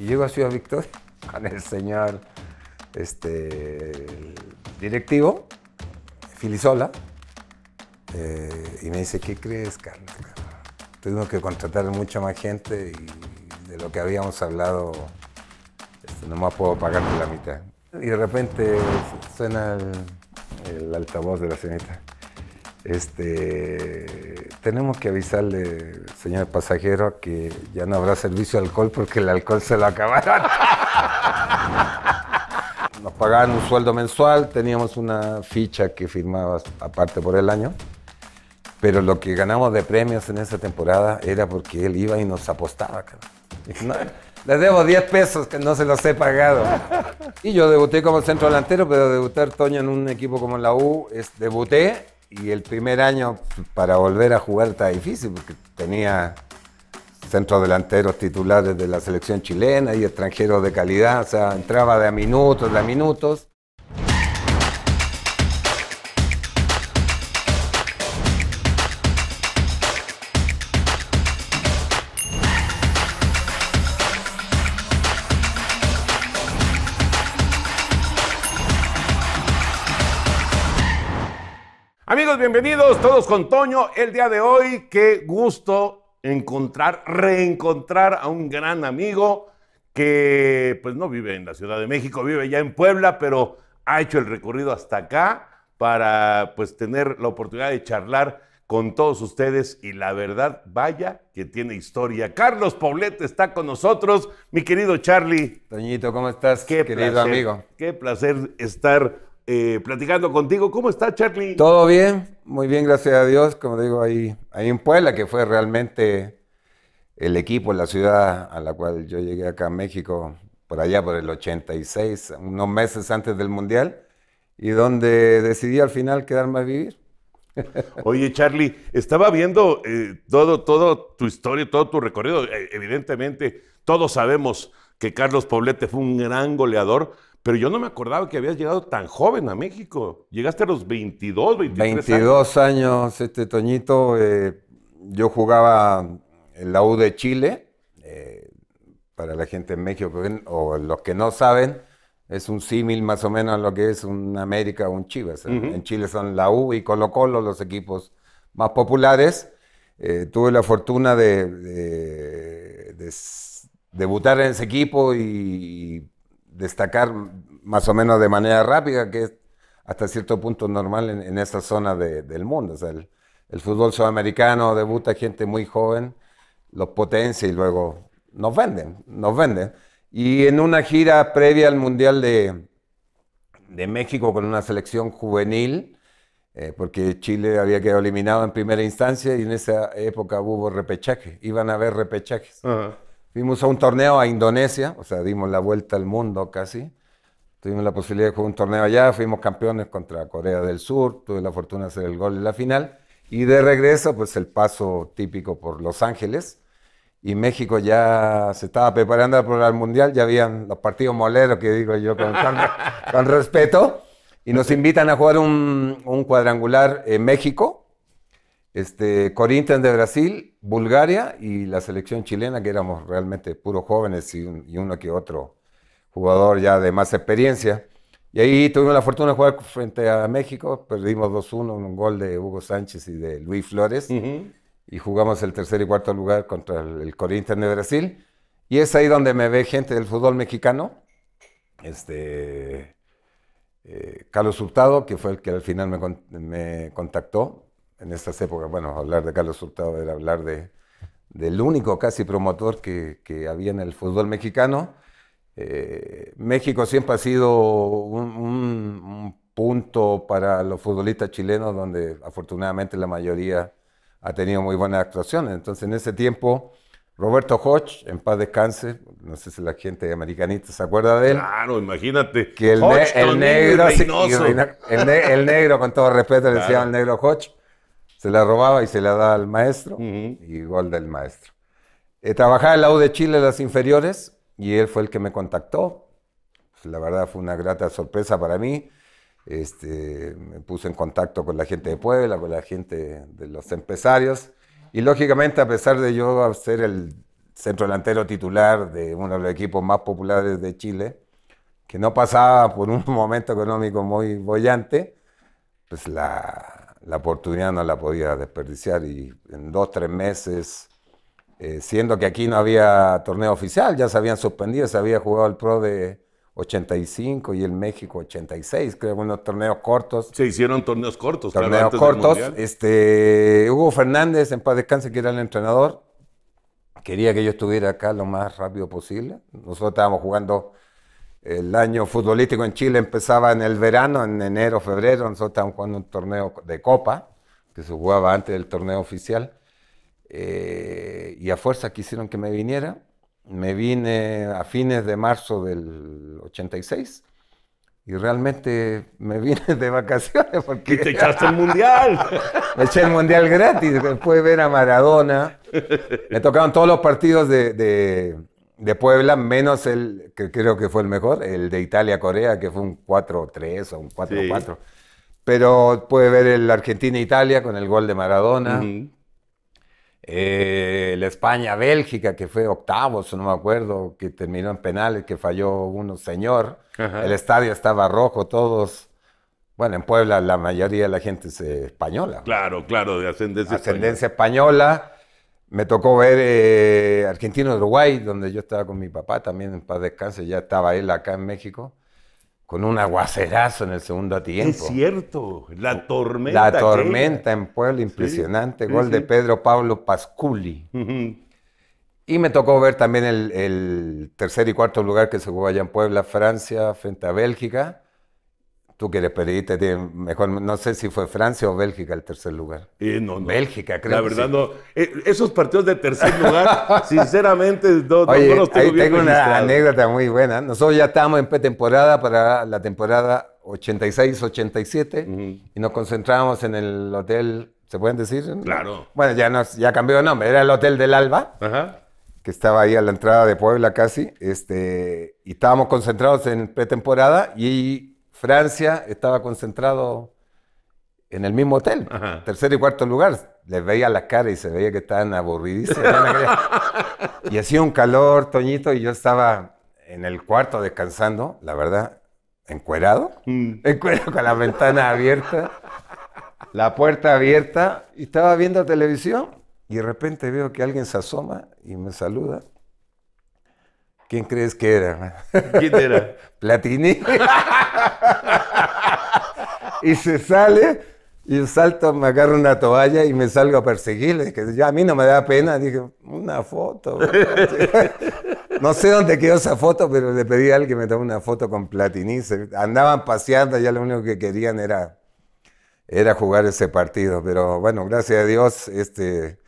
Y llego a Ciudad Victoria con el señor este, directivo, Filisola, eh, y me dice, ¿qué crees, Carlos? Tuvimos que contratar mucha más gente y de lo que habíamos hablado, no este, nomás puedo pagarte la mitad. Y de repente suena el, altavoz de la cenita. Este, tenemos que avisarle, señor pasajero, que ya no habrá servicio de alcohol porque el alcohol se lo acabaron. Nos pagaban un sueldo mensual, teníamos una ficha que firmabas aparte por el año, pero lo que ganamos de premios en esa temporada era porque él iba y nos apostaba. Les le debo 10 pesos que no se los he pagado. Y yo debuté como centro delantero, pero debutar Toño en un equipo como la U, es, debuté y el primer año pues, para volver a jugar está difícil porque tenía delanteros titulares de la selección chilena y extranjeros de calidad, o sea, entraba de a minutos, de a minutos. bienvenidos todos con Toño. El día de hoy, qué gusto encontrar, reencontrar a un gran amigo que pues no vive en la Ciudad de México, vive ya en Puebla, pero ha hecho el recorrido hasta acá para pues tener la oportunidad de charlar con todos ustedes y la verdad, vaya que tiene historia. Carlos Poblete está con nosotros, mi querido Charlie. Toñito, ¿cómo estás? Qué querido amigo. Qué placer estar eh, platicando contigo. ¿Cómo está, Charlie? Todo bien, muy bien, gracias a Dios. Como digo, ahí, hay en Puebla, que fue realmente el equipo, la ciudad a la cual yo llegué acá a México, por allá por el 86, unos meses antes del Mundial, y donde decidí al final quedarme a vivir. Oye, Charlie, estaba viendo eh, todo, todo tu historia, todo tu recorrido. Eh, evidentemente, todos sabemos que Carlos Poblete fue un gran goleador, pero yo no me acordaba que habías llegado tan joven a México. Llegaste a los 22, 23 22 años. este Toñito. Eh, yo jugaba en la U de Chile. Eh, para la gente en México, o los que no saben, es un símil más o menos a lo que es un América o un Chivas. En Chile son la U y Colo Colo los equipos más populares. Eh, tuve la fortuna de, debutar en ese equipo y, destacar más o menos de manera rápida, que es hasta cierto punto normal en, esa zona de, del mundo. O sea, el, fútbol sudamericano debuta gente muy joven, los potencia y luego nos venden, nos venden. Y en una gira previa al Mundial de, de México con una selección juvenil, eh, porque Chile había quedado eliminado en primera instancia y en esa época hubo repechaje, iban a haber repechajes. Fuimos a un torneo a Indonesia, o sea, dimos la vuelta al mundo casi. Tuvimos la posibilidad de jugar un torneo allá, fuimos campeones contra Corea del Sur, tuve la fortuna de hacer el gol en la final. Y de regreso, pues el paso típico por Los Ángeles. Y México ya se estaba preparando para el Mundial, ya habían los partidos moleros, que digo yo con, respeto. Y nos invitan a jugar un cuadrangular en México este, Corinthians de Brasil, Bulgaria y la selección chilena, que éramos realmente puros jóvenes y, uno que otro jugador ya de más experiencia. Y ahí tuvimos la fortuna de jugar frente a México, perdimos 2-1, un gol de Hugo Sánchez y de Luis Flores, y jugamos el tercer y cuarto lugar contra el, Corinthians de Brasil. Y es ahí donde me ve gente del fútbol mexicano, este, eh, Carlos Hurtado, que fue el que al final me, me contactó, en estas épocas, bueno, hablar de Carlos Hurtado era hablar de, del único casi promotor que, había en el fútbol mexicano. Eh, México siempre ha sido un, punto para los futbolistas chilenos donde afortunadamente la mayoría ha tenido muy buenas actuaciones. Entonces en ese tiempo, Roberto Hodge, en paz descanse, no sé si la gente americanista se acuerda de él. Claro, imagínate. Que el, el negro, el, negro con todo respeto, le decían el negro Hodge se la robaba y se la daba al maestro, igual y gol del maestro. Eh, trabajaba en la U de Chile, las inferiores, y él fue el que me contactó. Pues, la verdad fue una grata sorpresa para mí. Este, me puse en contacto con la gente de Puebla, con la gente de los empresarios. Y lógicamente, a pesar de yo ser el centro delantero titular de uno de los equipos más populares de Chile, que no pasaba por un momento económico muy bollante, pues la, la oportunidad no la podía desperdiciar y en dos, tres meses, eh, siendo que aquí no había torneo oficial, ya se habían suspendido, se había jugado el Pro de 85 y el México 86, creo, que unos torneos cortos. Se hicieron torneos cortos. Torneos cortos. este, Hugo Fernández, en paz descanse, que era el entrenador, quería que yo estuviera acá lo más rápido posible. Nosotros estábamos jugando el año futbolístico en Chile empezaba en el verano, en enero, febrero. Nosotros estábamos jugando un torneo de copa, que se jugaba antes del torneo oficial. Eh, y a fuerza quisieron que me viniera. Me vine a fines de marzo del 86 y realmente me vine de vacaciones porque... Y te echaste el mundial. me eché el mundial gratis, después de ver a Maradona. Me tocaron todos los partidos de, de Puebla, menos el que creo que fue el mejor, el de Italia-Corea, que fue un 4-3 o un 4-4. Pero puede ver el Argentina-Italia con el gol de Maradona. La eh, el España-Bélgica, que fue octavos, no me acuerdo, que terminó en penales, que falló uno señor. El estadio estaba rojo, todos. Bueno, en Puebla la mayoría de la gente es española. Claro, claro, de ascendencia, ascendencia española me tocó ver argentino eh, Argentina-Uruguay, donde yo estaba con mi papá también en paz descanse, ya estaba él acá en México, con un aguacerazo en el segundo tiempo. Es cierto, la tormenta. La tormenta en Puebla, impresionante, gol de Pedro Pablo Pasculi. y me tocó ver también el, el, tercer y cuarto lugar que se jugó allá en Puebla, Francia, frente a Bélgica Tú que eres periodista, mejor, no sé si fue Francia o Bélgica el tercer lugar. Eh, no, no. Bélgica, creo. La verdad, no. Eh, esos partidos de tercer lugar, sinceramente, no, Oye, no los tengo ahí tengo una anécdota muy buena. Nosotros ya estábamos en pretemporada para la temporada 86-87 y nos concentrábamos en el hotel, ¿se pueden decir? Claro. Bueno, ya, nos, ya cambió de nombre, era el Hotel del Alba. que estaba ahí a la entrada de Puebla casi, este, y estábamos concentrados en pretemporada y Francia estaba concentrado en el mismo hotel, tercer y cuarto lugar. Les veía la cara y se veía que estaban aburridísimos. y hacía un calor, Toñito, y yo estaba en el cuarto descansando, la verdad, encuerado, mm. encuerado con la ventana abierta, la puerta abierta, y estaba viendo televisión. Y de repente veo que alguien se asoma y me saluda. ¿Quién crees que era? ¿Quién era? Platini. y se sale y salto, me agarro una toalla y me salgo a perseguirle. Que ya a mí no me da pena. Dije, una foto. no sé dónde quedó esa foto, pero le pedí a alguien que me tomara una foto con Platini. andaban paseando, ya lo único que querían era, era jugar ese partido. Pero bueno, gracias a Dios, este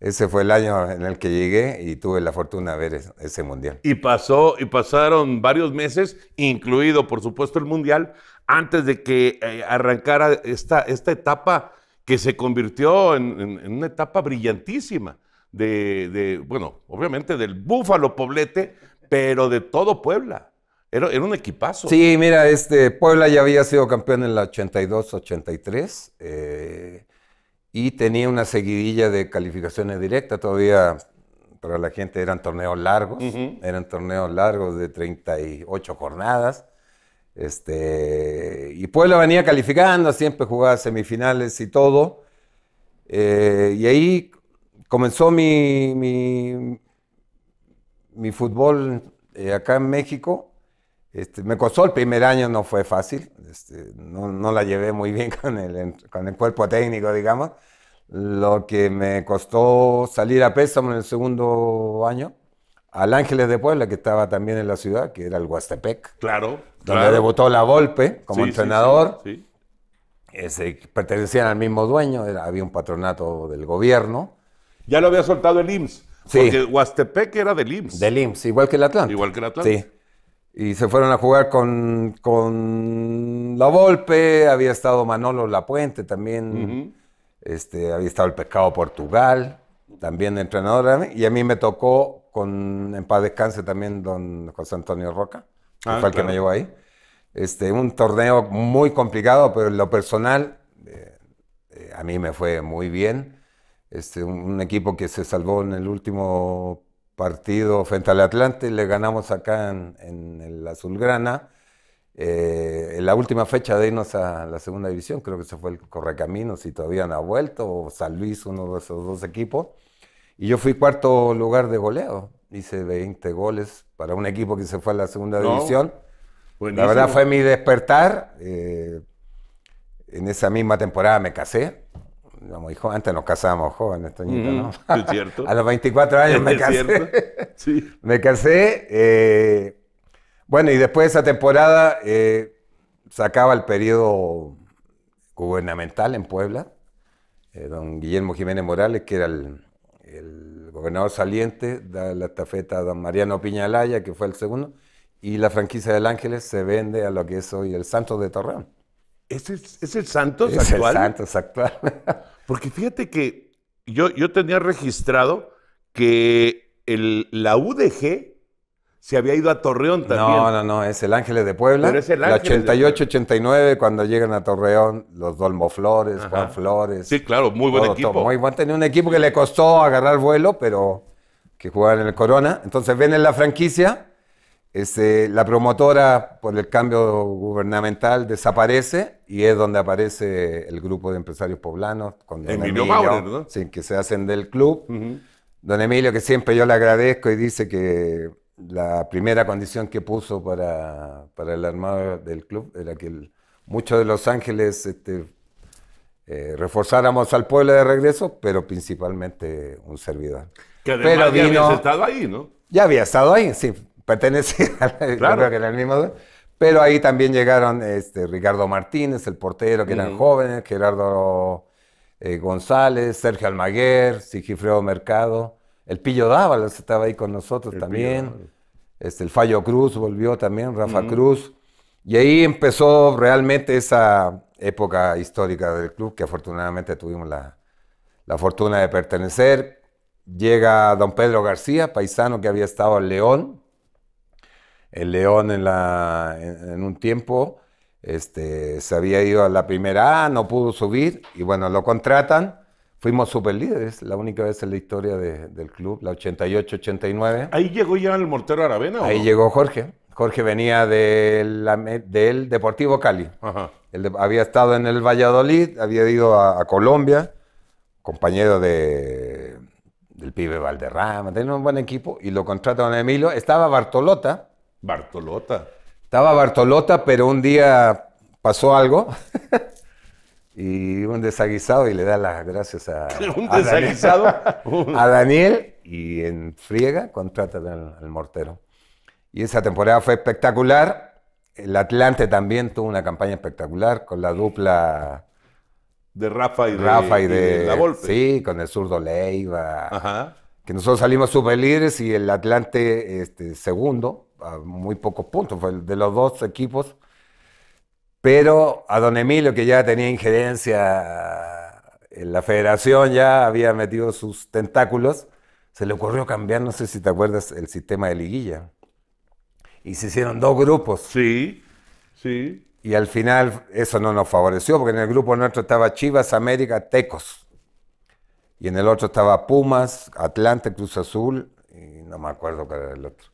ese fue el año en el que llegué y tuve la fortuna de ver ese mundial. Y pasó y pasaron varios meses, incluido por supuesto el mundial, antes de que eh, arrancara esta, esta etapa que se convirtió en, una etapa brillantísima de, bueno, obviamente del Búfalo Poblete, pero de todo Puebla. Era, un equipazo. Sí, mira, este Puebla ya había sido campeón en el 82-83 y tenía una seguidilla de calificaciones directas. Todavía para la gente eran torneos largos, eran torneos largos de 38 jornadas. Este, y Puebla venía calificando, siempre jugaba semifinales y todo. Eh, y ahí comenzó mi, mi, fútbol eh, acá en México este, me costó el primer año, no fue fácil, este, no, no, la llevé muy bien con el, con el cuerpo técnico, digamos. Lo que me costó salir a Pésamo en el segundo año, al Ángeles de Puebla, que estaba también en la ciudad, que era el Huastepec. Claro. Donde debutó La Volpe como entrenador. Sí, pertenecían al mismo dueño, había un patronato del gobierno. Ya lo había soltado el IMSS. Porque Huastepec era del IMSS. Del IMSS, igual que el Atlante. Igual que el Atlante. Sí y se fueron a jugar con, La Volpe, había estado Manolo Lapuente también, este, había estado El Pescado Portugal, también entrenador, y a mí me tocó con, en paz descanse también, don José Antonio Roca, ah, el que me llevó ahí. Este, un torneo muy complicado, pero en lo personal eh, eh, a mí me fue muy bien. Este, un, equipo que se salvó en el último partido frente al Atlante, le ganamos acá en, el Azulgrana. Eh, en la última fecha de irnos a la segunda división, creo que se fue el Correcaminos si todavía no ha vuelto, o San Luis, uno de esos dos equipos. Y yo fui cuarto lugar de goleo. Hice 20 goles para un equipo que se fue a la segunda división. La verdad fue mi despertar. Eh, en esa misma temporada me casé antes nos casábamos jóvenes, Toñito, ¿no? Mm, es cierto. a los 24 años me casé. Sí. me casé. Eh, bueno, y después de esa temporada eh, sacaba el periodo gubernamental en Puebla. Eh, don Guillermo Jiménez Morales, que era el, el, gobernador saliente, da la estafeta a don Mariano Piñalaya, que fue el segundo, y la franquicia del Ángeles se vende a lo que es hoy el Santos de Torreón. ¿Es el, ¿Es Santos actual? Es el Santos actual. Porque fíjate que yo, yo tenía registrado que el, la UDG se había ido a Torreón también. No, no, no, es el Ángeles de Puebla. Pero es el Ángeles. El 88-89, cuando llegan a Torreón, los Dolmoflores, Juan Flores. Sí, claro, muy buen equipo. muy buen. Tenía un equipo que le costó agarrar vuelo, pero que jugaba en el Corona. Entonces ven la franquicia eh, la promotora, por el cambio gubernamental, desaparece y es donde aparece el grupo de empresarios poblanos con Emilio, ¿no? sí, que se hacen del club. Don Emilio, que siempre yo le agradezco y dice que la primera condición que puso para, para el armado del club era que muchos de Los Ángeles este, eh, reforzáramos al pueblo de regreso, pero principalmente un servidor. Que además pero ya habías estado ahí, ¿no? Ya había estado ahí, sí. Pertenecía mismo. Pero ahí también llegaron este, Ricardo Martínez, el portero, que eran jóvenes, Gerardo eh, González, Sergio Almaguer, Sigifredo Mercado, el Pillo Dávalos estaba ahí con nosotros también, este, el Fallo Cruz volvió también, Rafa Cruz. Y ahí empezó realmente esa época histórica del club, que afortunadamente tuvimos la, la fortuna de pertenecer. Llega don Pedro García, paisano que había estado en León, el León en, un tiempo, este, se había ido a la primera A, no pudo subir y bueno, lo contratan. Fuimos superlíderes, la única vez en la historia del club, la 88-89. ¿Ahí llegó ya el Mortero Aravena? Ahí llegó Jorge. Jorge venía del, Deportivo Cali. había estado en el Valladolid, había ido a, Colombia, compañero de, del pibe Valderrama, tenía un buen equipo y lo contratan a Emilio. Estaba Bartolota, Bartolota. Estaba Bartolota, pero un día pasó algo. y un desaguisado y le da las gracias a, ¿Un desaguisado? Daniel, uh. a Daniel y en friega contrata al, mortero. Y esa temporada fue espectacular. El Atlante también tuvo una campaña espectacular con la dupla de Rafa y, de, y la Volpe. Sí, con el zurdo Leiva. Que nosotros salimos super líderes y el Atlante este, segundo muy pocos puntos, fue de los dos equipos. Pero a don Emilio, que ya tenía injerencia en la federación, ya había metido sus tentáculos, se le ocurrió cambiar, no sé si te acuerdas, el sistema de liguilla. Y se hicieron dos grupos. Sí, sí. Y al final eso no nos favoreció, porque en el grupo nuestro estaba Chivas, América, Tecos. Y en el otro estaba Pumas, Atlante, Cruz Azul, y no me acuerdo cuál era el otro.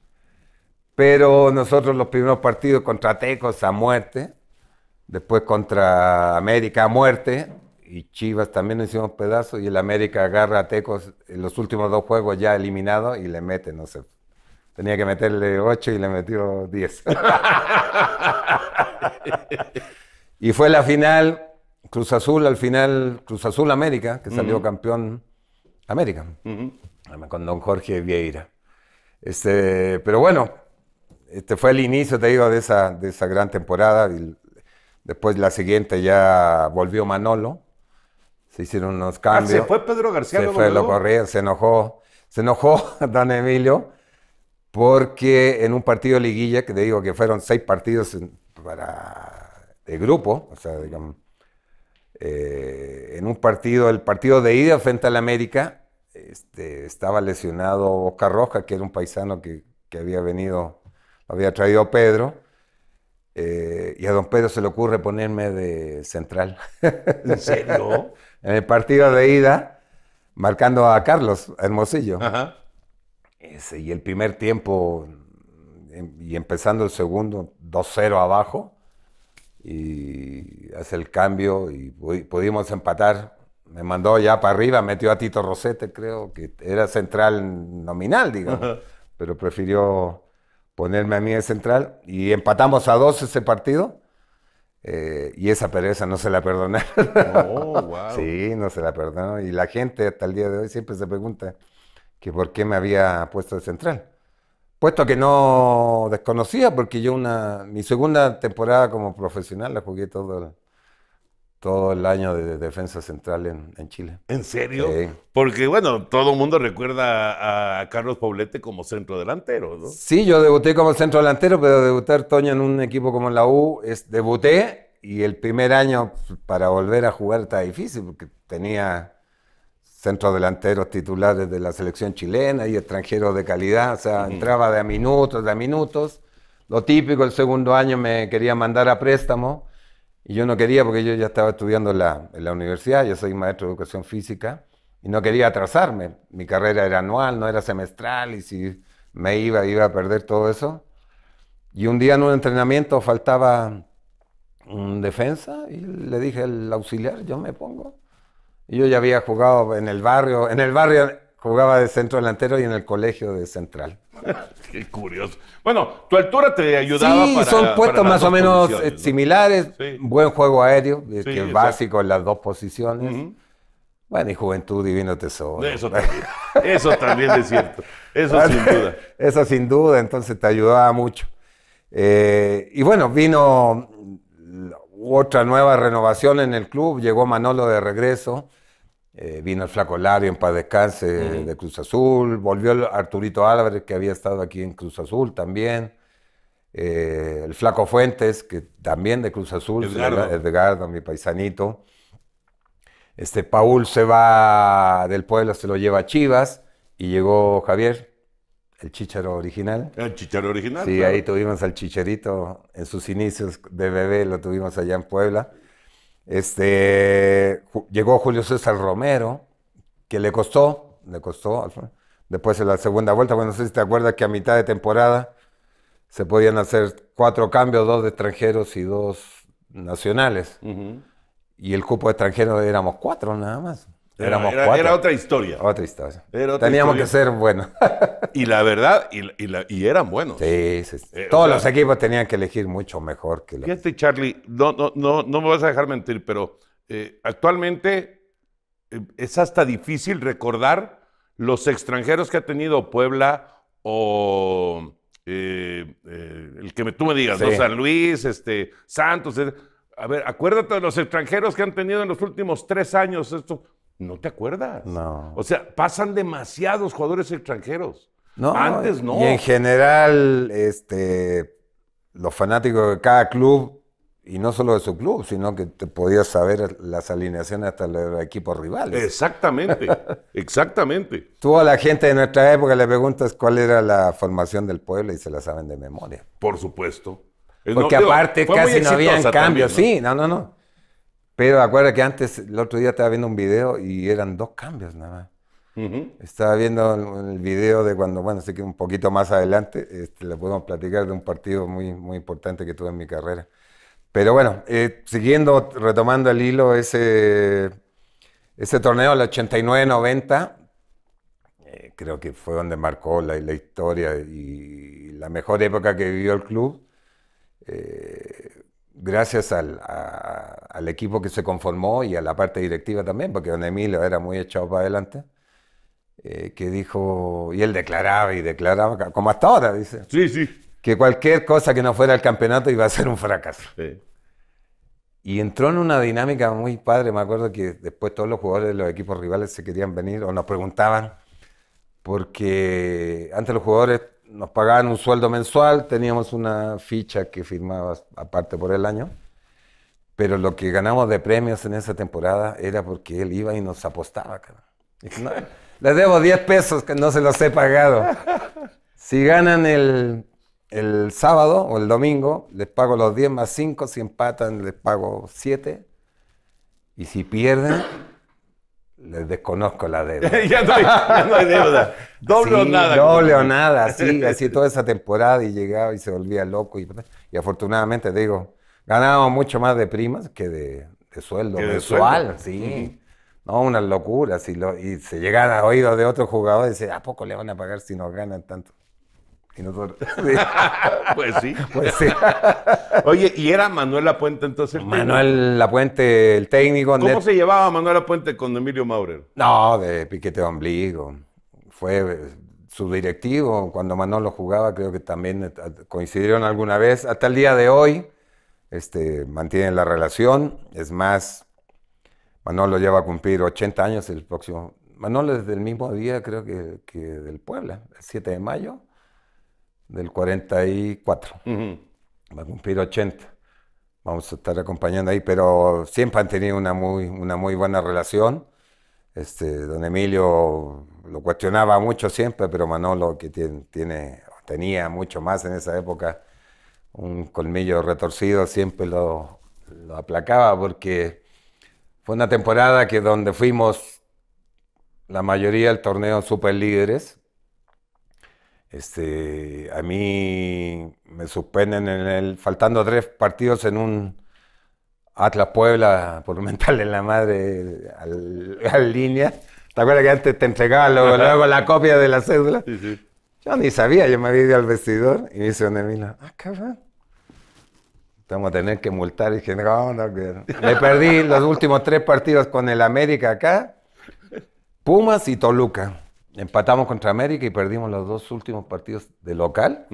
Pero nosotros los primeros partidos contra Tecos a muerte, después contra América a muerte, y Chivas también hicimos pedazos, y el América agarra a Tecos en los últimos dos juegos ya eliminado y le mete, no sé. Tenía que meterle 8 y le metió 10. y fue la final, Cruz Azul, al final Cruz Azul América, que salió campeón América, con don Jorge Vieira. Este, pero bueno, este fue el inicio, te digo, de esa, de esa gran temporada. después la siguiente ya volvió Manolo. Se hicieron unos ah, cambios. se fue Pedro García. Se fue, lo corría se enojó. Se enojó Don Emilio porque en un partido liguilla, que te digo que fueron seis partidos para, de grupo, o sea, digamos, eh, en un partido, el partido de ida frente al América, este, estaba lesionado Oscar Roja, que era un paisano que, que había venido había traído Pedro. Eh, y a don Pedro se le ocurre ponerme de central. ¿En serio? en el partido de ida, marcando a Carlos Hermosillo. y el primer tiempo, em, y empezando el segundo, 2-0 abajo. Y hace el cambio y pudimos empatar. Me mandó ya para arriba, metió a Tito Rosete, creo que era central nominal, digo Pero prefirió ponerme a mí de central y empatamos a dos ese partido. Eh, y esa pereza no se la perdonaron. Oh, wow. sí, no se la perdonó. Y la gente hasta el día de hoy siempre se pregunta que por qué me había puesto de central. Puesto que no desconocía, porque yo una mi segunda temporada como profesional la jugué todo el, todo el año de defensa central en, Chile. ¿En serio? Porque, bueno, todo el mundo recuerda a Carlos Poblete como centro delantero, ¿no? Sí, yo debuté como centro delantero, pero debutar, Toño, en un equipo como la U, es, debuté y el primer año pues, para volver a jugar está difícil porque tenía centro delanteros titulares de la selección chilena y extranjeros de calidad, o sea, entraba de a minutos, de a minutos. Lo típico, el segundo año me quería mandar a préstamo y yo no quería, porque yo ya estaba estudiando en la, universidad, yo soy maestro de educación física, y no quería atrasarme. Mi carrera era anual, no era semestral, y si me iba, iba a perder todo eso. Y un día en un entrenamiento faltaba un defensa, y le dije al auxiliar, yo me pongo. Y yo ya había jugado en el barrio, en el barrio Jugaba de centro delantero y en el colegio de central. Qué curioso. Bueno, tu altura te ayudaba sí, son puestos más o menos eh, similares. Buen juego aéreo, básico en las dos posiciones. Bueno, y Juventud Divino Tesoro. Eso también, es cierto. Eso sin duda. Eso sin duda, entonces te ayudaba mucho. Eh, y bueno, vino otra nueva renovación en el club, llegó Manolo de regreso. Eh, vino el Flaco Lario en paz descanse de Cruz Azul, volvió el Arturito Álvarez que había estado aquí en Cruz Azul también, eh, el Flaco Fuentes que también de Cruz Azul, Edgardo. mi paisanito. Este Paul se va del pueblo, se lo lleva a Chivas y llegó Javier, el chicharo original. El chicharo original. Sí, ahí tuvimos al chicherito en sus inicios de bebé, lo tuvimos allá en Puebla. Este, llegó Julio César Romero, que le costó, le costó. Después en la segunda vuelta, bueno, no sé si te acuerdas que a mitad de temporada se podían hacer cuatro cambios, dos de extranjeros y dos nacionales. Y el cupo extranjero extranjeros éramos cuatro nada más. Éramos era, otra historia. Otra Teníamos que ser buenos. y la verdad, y, eran buenos. Sí, sí, eh, Todos los equipos tenían que elegir mucho mejor que los. Fíjate, Charlie, no, no, no, no me vas a dejar mentir, pero eh, actualmente eh, es hasta difícil recordar los extranjeros que ha tenido Puebla o el que tú me digas, San Luis, este, Santos. A ver, acuérdate de los extranjeros que han tenido en los últimos tres años. Esto, no te acuerdas. No. O sea, pasan demasiados jugadores extranjeros. No, Antes no. Y en general, este, los fanáticos de cada club, y no solo de su club, sino que te podías saber las alineaciones hasta los equipos rivales. Exactamente, exactamente. Tú a la gente de nuestra época le preguntas cuál era la formación del pueblo y se la saben de memoria. Por supuesto. Porque aparte casi no había cambios. Sí, no, no, no. Pero acuérdate que antes, el otro día estaba viendo un video y eran dos cambios nada más. Estaba viendo el, video de cuando, bueno, sé que un poquito más adelante, este, le podemos platicar de un partido muy, muy importante que tuve en mi carrera. Pero bueno, eh, siguiendo, retomando el hilo, ese, ese torneo, el 89-90, eh, creo que fue donde marcó la, historia y la mejor época que vivió el club. Eh, gracias al, equipo que se conformó y a la parte directiva también, porque don Emilio era muy echado para adelante, eh, que dijo, y él declaraba y declaraba, como hasta ahora, dice. Sí, sí. Que cualquier cosa que no fuera el campeonato iba a ser un fracaso. Y entró en una dinámica muy padre. Me acuerdo que después todos los jugadores de los equipos rivales se querían venir o nos preguntaban, porque antes los jugadores nos pagaban un sueldo mensual, teníamos una ficha que firmabas aparte por el año, pero lo que ganamos de premios en esa temporada era porque él iba y nos apostaba. les debo 10 pesos que no se los he pagado. Si ganan el, el sábado o el domingo, les pago los 10 más 5, si empatan les pago 7. Y si pierden, les desconozco la deuda. ya, no hay, deuda. Doble o nada. Doble o nada, sí. Así toda esa temporada y llegaba y se volvía loco. Y, afortunadamente, digo, ganábamos mucho más de primas que de, sueldo de mensual, sueldo? sí. No, una locura. y se llegan a oídos de otros jugadores y ¿a poco le van a pagar si nos ganan tanto? Pues, pues sí. Oye, ¿y era Manuel La Puente entonces? Manuel La Puente, el técnico. ¿Cómo se llevaba Manuel La Puente con Emilio Maurer? No, de piquete de ombligo. Fue eh, su directivo. Cuando Manolo jugaba, creo que también eh, coincidieron alguna vez. Hasta el día de hoy este, mantienen la relación. Es más, Manolo lleva a cumplir 80 años el próximo. Manolo desde el mismo día, creo que, que del Puebla, el 7 de mayo del 44. Va a cumplir 80. Vamos a estar acompañando ahí, pero siempre han tenido una muy, una muy buena relación. Este, don Emilio lo cuestionaba mucho siempre, pero Manolo, que tiene, tiene tenía mucho más en esa época, un colmillo retorcido, siempre lo, aplacaba porque fue una temporada que donde fuimos la mayoría del torneo super líderes, este, a mí me suspenden en el, faltando tres partidos en un Atlas Puebla por mental en la madre al, al, línea. ¿Te acuerdas que antes te entregaba luego, la copia de la cédula? Yo ni sabía, yo me había al vestidor y me dice una mina, ah, cabrón. Vamos a tener que multar. Y dije, no, no, Me perdí los últimos tres partidos con el América acá, Pumas y Toluca empatamos contra América y perdimos los dos últimos partidos de local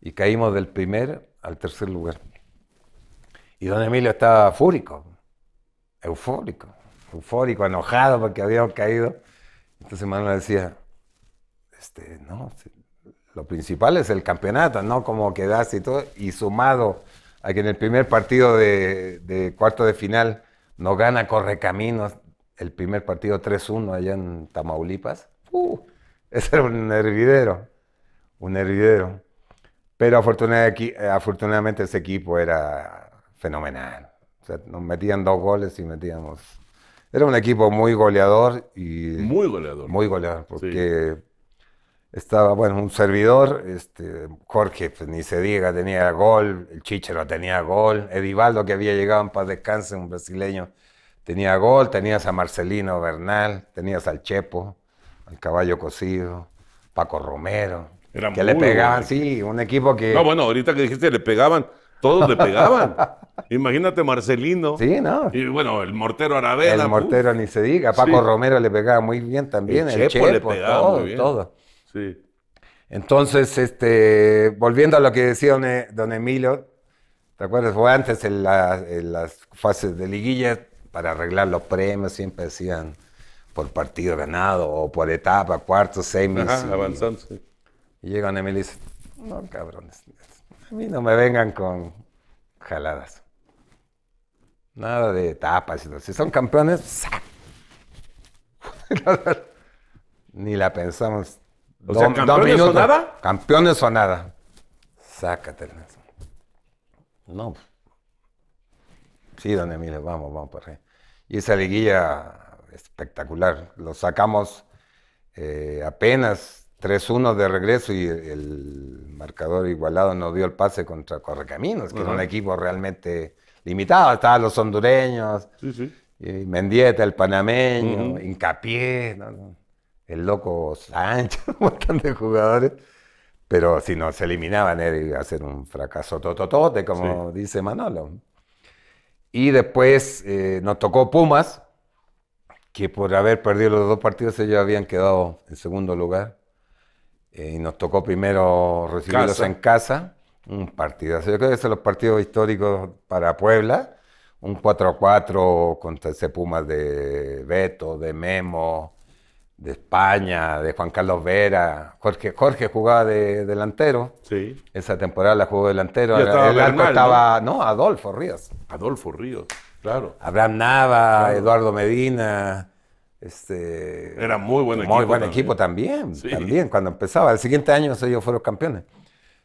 y caímos del primer al tercer lugar. Y don Emilio estaba fúrico, eufórico, eufórico, enojado porque habíamos caído. Entonces Manuel decía, este, no, lo principal es el campeonato, ¿no? Como y todo. Y sumado a que en el primer partido de, de cuarto de final nos gana Correcaminos, el primer partido 3-1 allá en Tamaulipas. Uh, ese era un hervidero, un hervidero. Pero eh, afortunadamente ese equipo era fenomenal. O nos metían dos goles y metíamos... Era un equipo muy goleador y... Muy goleador. Muy goleador, porque estaba, bueno, un servidor, este, Jorge, pues, ni se diga, tenía gol, el Chichero tenía gol, Edivaldo, que había llegado en paz descanse, un brasileño, tenía gol, tenías a Marcelino Bernal, tenías al Chepo, el caballo cocido, Paco Romero. que le pegaban, sí, un equipo que. No, bueno, ahorita que dijiste le pegaban, todos le pegaban. Imagínate Marcelino. Sí, ¿no? Y bueno, el mortero Aravena. El mortero ni se diga. Paco Romero le pegaba muy bien también. El, Chepo, le pegaba todo, Sí. Entonces, este, volviendo a lo que decía don, e, Emilio, ¿te acuerdas? Fue antes en, en, las fases de liguilla, para arreglar los premios, siempre decían, por partido ganado o por etapa, cuartos, semis. Ajá, y, avanzando, Y llegan a y dice, no, cabrones, a mí no me vengan con jaladas. Nada de etapas. Si son campeones, ¡sac! Ni la pensamos. O ¿campeones o nada? Campeones o nada. Sácate. No. Sí, don Emilio, vamos, vamos por ahí. Y esa liguilla espectacular. Lo sacamos eh, apenas 3-1 de regreso y el marcador igualado nos dio el pase contra Correcaminos, que era un equipo realmente limitado. Estaban los hondureños, Mendieta, el panameño, Incapié, el loco Sánchez, un montón de jugadores. Pero si nos eliminaban era hacer un fracaso tototote, como dice Manolo. Y después eh, nos tocó Pumas, que por haber perdido los dos partidos ellos habían quedado en segundo lugar. Eh, y nos tocó primero recibirlos en casa, un partido. Yo creo que son los partidos históricos para Puebla. Un 4-4 contra ese Pumas de Beto, de Memo, de España, de Juan Carlos Vera. Jorge, Jorge jugaba de delantero. Sí. Esa temporada la jugó delantero. el arco estaba, ¿no? Adolfo Ríos. Adolfo Ríos. Abraham Nava, Eduardo Medina. Este, Era muy buen equipo. Muy buen equipo también. También, cuando empezaba. El siguiente año ellos fueron campeones.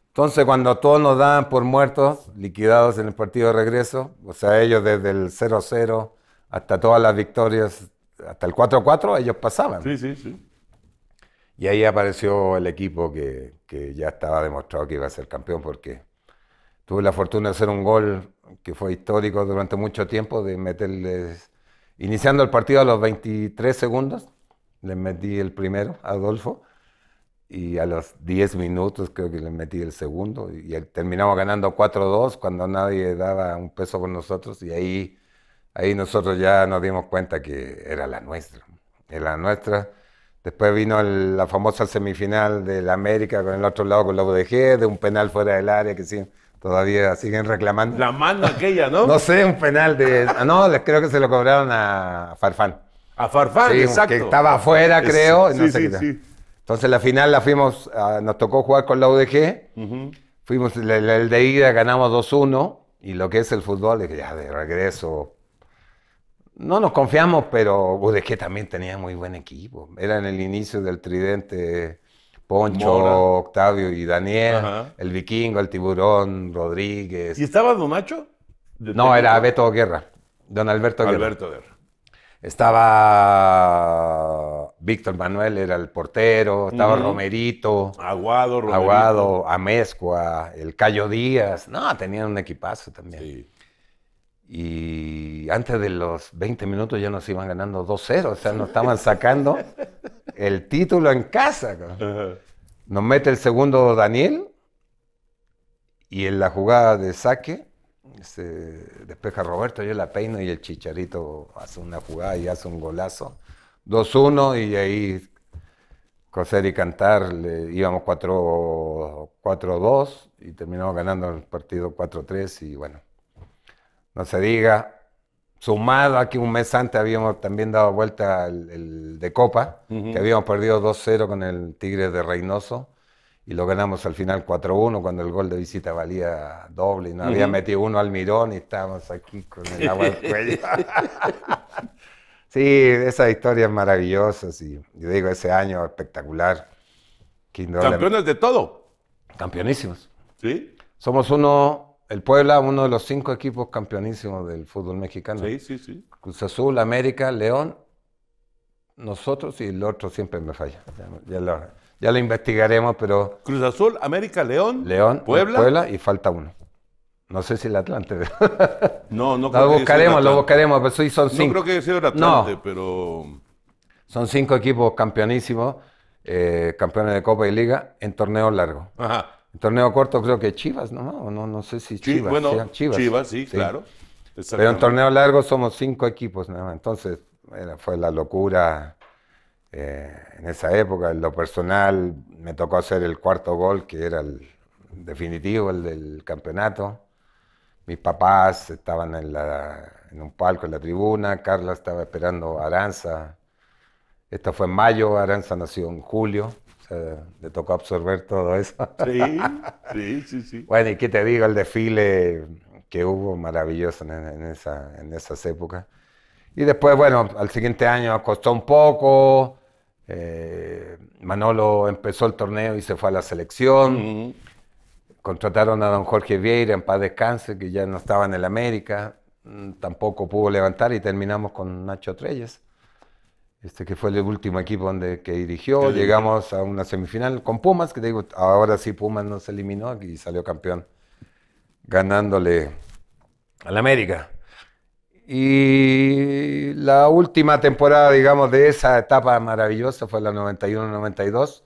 Entonces, cuando todos nos daban por muertos, liquidados en el partido de regreso, o sea, ellos desde el 0-0 hasta todas las victorias, hasta el 4-4, ellos pasaban. Sí, sí, sí. Y ahí apareció el equipo que, que ya estaba demostrado que iba a ser campeón, porque tuve la fortuna de hacer un gol que fue histórico durante mucho tiempo, de meterles, iniciando el partido a los 23 segundos, le metí el primero, Adolfo, y a los 10 minutos creo que le metí el segundo, y terminamos ganando 4-2 cuando nadie daba un peso por nosotros, y ahí, ahí nosotros ya nos dimos cuenta que era la nuestra, era la nuestra. Después vino la famosa semifinal del América con el otro lado con la UDG, de un penal fuera del área que sí Todavía siguen reclamando. La mano aquella, ¿no? no sé, un penal de. Ah, no, creo que se lo cobraron a Farfán. A Farfán, exacto. Que estaba afuera, creo. Entonces la final la fuimos, ah, nos tocó jugar con la UDG. Fuimos, el, de ida ganamos 2-1 y lo que es el fútbol, es ya de regreso. No nos confiamos, pero UDG también tenía muy buen equipo. Era en el inicio del tridente Poncho, Octavio y Daniel, el vikingo, el tiburón, Rodríguez. ¿Y estaba Don Macho? No, era Beto Guerra, Don Alberto Guerra. Alberto Estaba Víctor Manuel, era el portero, estaba Romerito, Aguado, Romerito. Aguado, Amezcua, el Cayo Díaz. No, tenían un equipazo también. Y antes de los 20 minutos ya nos iban ganando 2-0, o sea, nos estaban sacando el título en casa. Nos mete el segundo Daniel y en la jugada de saque se este, despeja Roberto, yo la peino y el Chicharito hace una jugada y hace un golazo. 2-1 y ahí coser y cantar, le, íbamos 4-2 y terminamos ganando el partido 4-3 y bueno, no se diga, sumado aquí un mes antes habíamos también dado vuelta el, de Copa, que habíamos perdido 2-0 con el Tigre de Reynoso y lo ganamos al final 4-1 cuando el gol de visita valía doble y no había metido uno al mirón y estábamos aquí con el agua al cuello. sí, esas historias maravillosas y yo digo, ese año espectacular. Campeones de todo. Campeonísimos. Sí. Somos uno el Puebla, uno de los cinco equipos campeonísimos del fútbol mexicano. Sí, sí, sí. Cruz Azul, América, León, nosotros y el otro siempre me falla. Ya, lo, investigaremos, pero. Cruz Azul, América, León. León, Puebla. Puebla y falta uno. No sé si el Atlante. no, no creo Lo buscaremos, lo buscaremos, pero sí son cinco. No creo que sea el Atlante, pero. Son cinco equipos campeonísimos, eh, campeones de Copa y Liga en torneo largo. Ajá. En torneo corto creo que Chivas, ¿no? no, no sé si Chivas. Chivas, Chivas, sí, claro. Pero en torneo largo somos cinco equipos, ¿no? Entonces fue la locura eh, en esa época. En lo personal me tocó hacer el cuarto gol, que era el definitivo, el del campeonato. Mis papás estaban en, en un palco, en la tribuna. Carla estaba esperando a Aranza. Esto fue en mayo, Aranza nació en julio le tocó absorber todo eso. Sí, sí, sí, Bueno, y qué te digo, el desfile que hubo, maravilloso en, esa, en esas épocas. Y después, bueno, al siguiente año costó un poco. Eh, Manolo empezó el torneo y se fue a la selección. Contrataron a don Jorge Vieira en paz descanse, que ya no estaba en el América. Mm, tampoco pudo levantar y terminamos con Nacho Treyes este, que fue el último equipo donde, que dirigió. Llegamos a una semifinal con Pumas, que digo, ahora sí Pumas nos eliminó y salió campeón, ganándole al América. Y la última temporada, digamos, de esa etapa maravillosa fue la 91-92,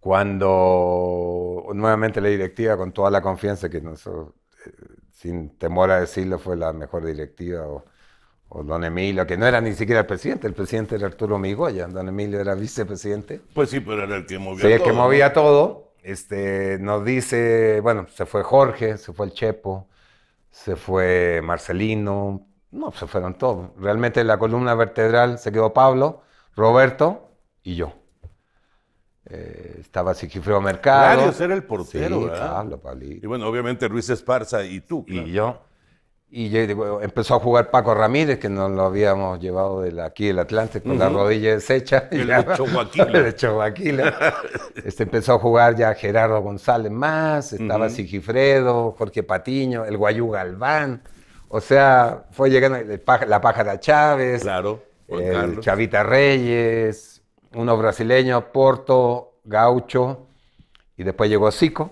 cuando nuevamente la directiva, con toda la confianza que eh, sin temor a decirlo, fue la mejor directiva o don Emilio, que no era ni siquiera el presidente, el presidente era Arturo Migoya, don Emilio era vicepresidente. Pues sí, pero era el que movía sí, todo. el que movía todo. Este, nos dice, bueno, se fue Jorge, se fue el Chepo, se fue Marcelino, no, se fueron todos. Realmente la columna vertebral se quedó Pablo, Roberto y yo. Eh, estaba Sigifredo Mercado. Larios era el portero, sí, Pablo, Y bueno, obviamente Ruiz Esparza y tú. Y yo. Y empezó a jugar Paco Ramírez, que nos lo habíamos llevado de aquí del Atlántico con las rodillas la rodilla deshecha. El de este, empezó a jugar ya Gerardo González más, estaba Sigifredo, Jorge Patiño, el Guayú Galván. O sea, fue llegando la la Pájara Chávez, claro, Chavita Reyes, unos brasileños, Porto, Gaucho, y después llegó Zico.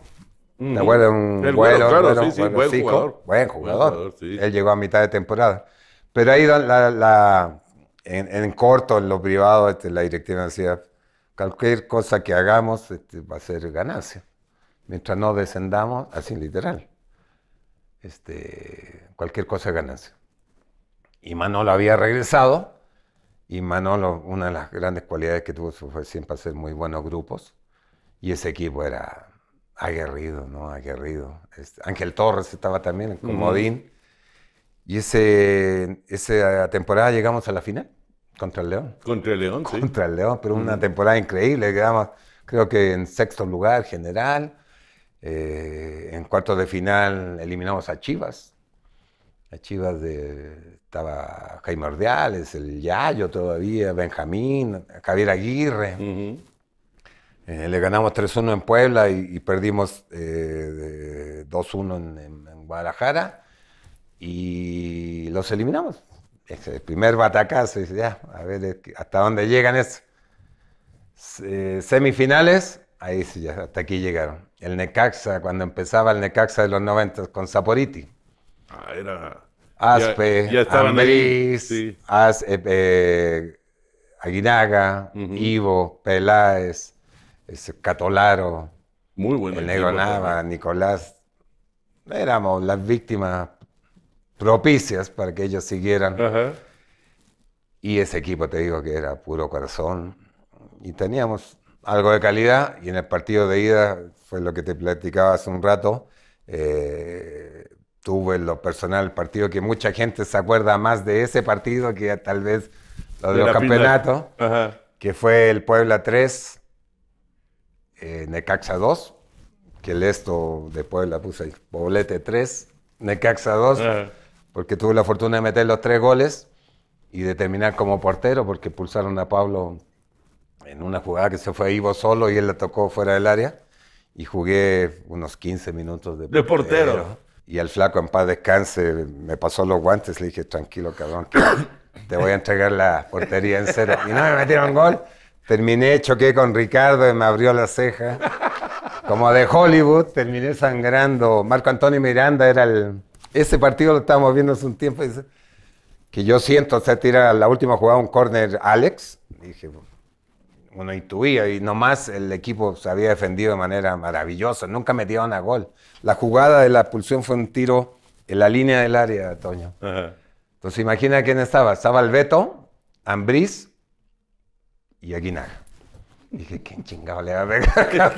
¿Te acuerdas? Un el buen, jugador. buen jugador. Él llegó a mitad de temporada. Pero ahí la, en, corto, en lo privado, este, la directiva decía, cualquier cosa que hagamos este, va a ser ganancia. Mientras no descendamos, así literal. Este, cualquier cosa es ganancia. Y Manolo había regresado, y Manolo, una de las grandes cualidades que tuvo fue siempre hacer muy buenos grupos, y ese equipo era aguerrido, ¿no? Aguerrido. Este, Ángel Torres estaba también, en comodín. Y ese, esa eh, temporada llegamos a la final contra el León. Contra el León, sí. Contra el León, pero una temporada increíble. Quedamos, creo que en sexto lugar general. Eh, en cuartos de final eliminamos a Chivas. A Chivas de, estaba Jaime Ordiales, el Yayo todavía, Benjamín, Javier Aguirre. Eh, le ganamos 3-1 en Puebla y, perdimos 2-1 eh, en, Guadalajara y los eliminamos. El primer batacazo, ya, a ver hasta dónde llegan es eh, semifinales, ahí sí, ya, hasta aquí llegaron. El Necaxa, cuando empezaba el Necaxa de los 90 con Saporiti. Ah, era... Aspe, ya, Aguinaga, Ivo, Peláez, ese Catolaro, Muy el Negro Nava, Nicolás. Éramos las víctimas propicias para que ellos siguieran. Y ese equipo, te digo que era puro corazón. Y teníamos algo de calidad. Y en el partido de ida, fue lo que te platicaba hace un rato, eh, tuve en lo personal el partido que mucha gente se acuerda más de ese partido que tal vez lo del campeonato, que fue el Puebla 3, eh, Necaxa 2, que el esto de Puebla puse el Poblete 3, Necaxa 2, ah. porque tuve la fortuna de meter los tres goles y de terminar como portero, porque pulsaron a Pablo en una jugada que se fue a Ivo solo y él la tocó fuera del área. Y jugué unos 15 minutos de, portero. Y al flaco, en paz descanse, me pasó los guantes. Le dije, tranquilo, cabrón, te voy a entregar la portería en cero. Y no me metieron gol. Terminé, choqué con Ricardo y me abrió la ceja. Como de Hollywood, terminé sangrando. Marco Antonio Miranda era el. Ese partido lo estábamos viendo hace un tiempo. que yo siento, se tira la última jugada un corner Alex. Dije, uno intuía y nomás el equipo se había defendido de manera maravillosa. Nunca metía a gol. La jugada de la pulsión fue un tiro en la línea del área, Toño. Entonces imagina quién estaba. Estaba el Beto, Ambriz, y aquí dije, ¿quién chingado le va a pegar?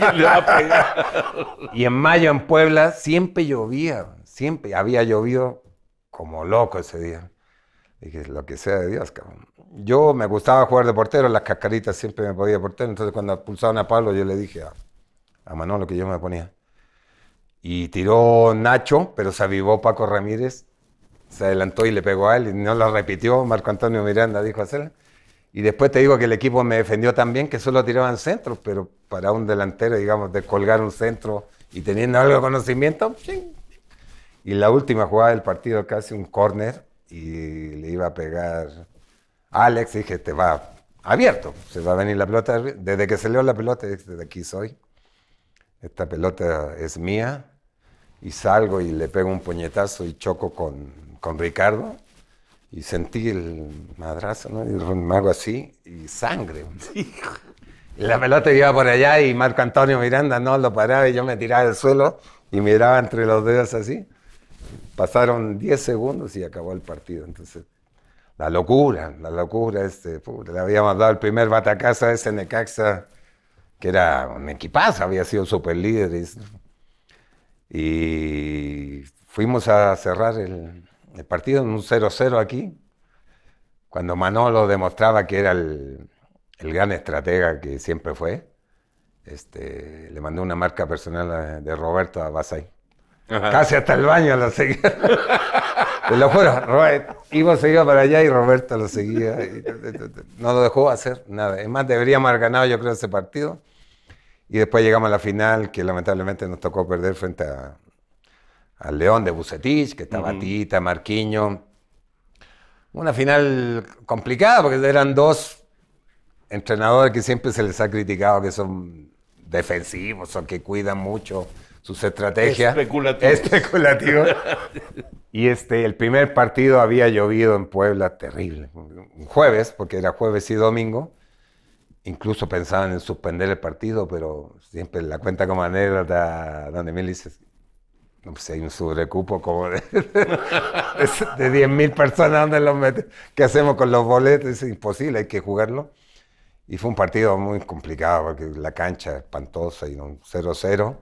y en mayo en Puebla siempre llovía, siempre había llovido como loco ese día. dije, lo que sea de Dios, cabrón. Yo me gustaba jugar de portero, las cascaritas siempre me podía portero. Entonces cuando pulsaban a Pablo, yo le dije a, a Manolo que yo me ponía. Y tiró Nacho, pero se avivó Paco Ramírez, se adelantó y le pegó a él y no lo repitió. Marco Antonio Miranda dijo hacerle. Y después te digo que el equipo me defendió tan bien que solo tiraban centros, pero para un delantero, digamos, descolgar un centro y teniendo algo de conocimiento, y la última jugada del partido casi un córner, y le iba a pegar Alex y dije, te va abierto, se va a venir la pelota, desde que salió la pelota, desde aquí soy, esta pelota es mía, y salgo y le pego un puñetazo y choco con, con Ricardo y sentí el madrazo, ¿no? Y me hago así y sangre. Y la pelota iba por allá y Marco Antonio Miranda no lo paraba y yo me tiraba al suelo y miraba entre los dedos así. Pasaron 10 segundos y acabó el partido. Entonces, la locura, la locura. Este, le habíamos dado el primer batacazo a ese Necaxa, que era un equipazo, había sido super líder. y fuimos a cerrar el, el partido en un 0-0 aquí, cuando Manolo demostraba que era el, gran estratega que siempre fue, este, le mandó una marca personal de Roberto a Basay. Casi hasta el baño lo seguía. Te lo juro, para allá y Roberto lo seguía. no lo dejó hacer nada. Es más, deberíamos haber ganado, yo creo, ese partido. Y después llegamos a la final, que lamentablemente nos tocó perder frente a, al León de Bucetich, que estaba Tita, Marquiño. Una final complicada porque eran dos entrenadores que siempre se les ha criticado que son defensivos o que cuidan mucho sus estrategias. Especulativos. y este, el primer partido había llovido en Puebla terrible. Un jueves, porque era jueves y domingo. Incluso pensaban en suspender el partido, pero siempre la cuenta como anécdota, donde me dices pues hay un sobrecupo como de, 10.000 personas, donde los mete? ¿Qué hacemos con los boletos? Es imposible, hay que jugarlo. Y fue un partido muy complicado, porque la cancha espantosa y un 0-0.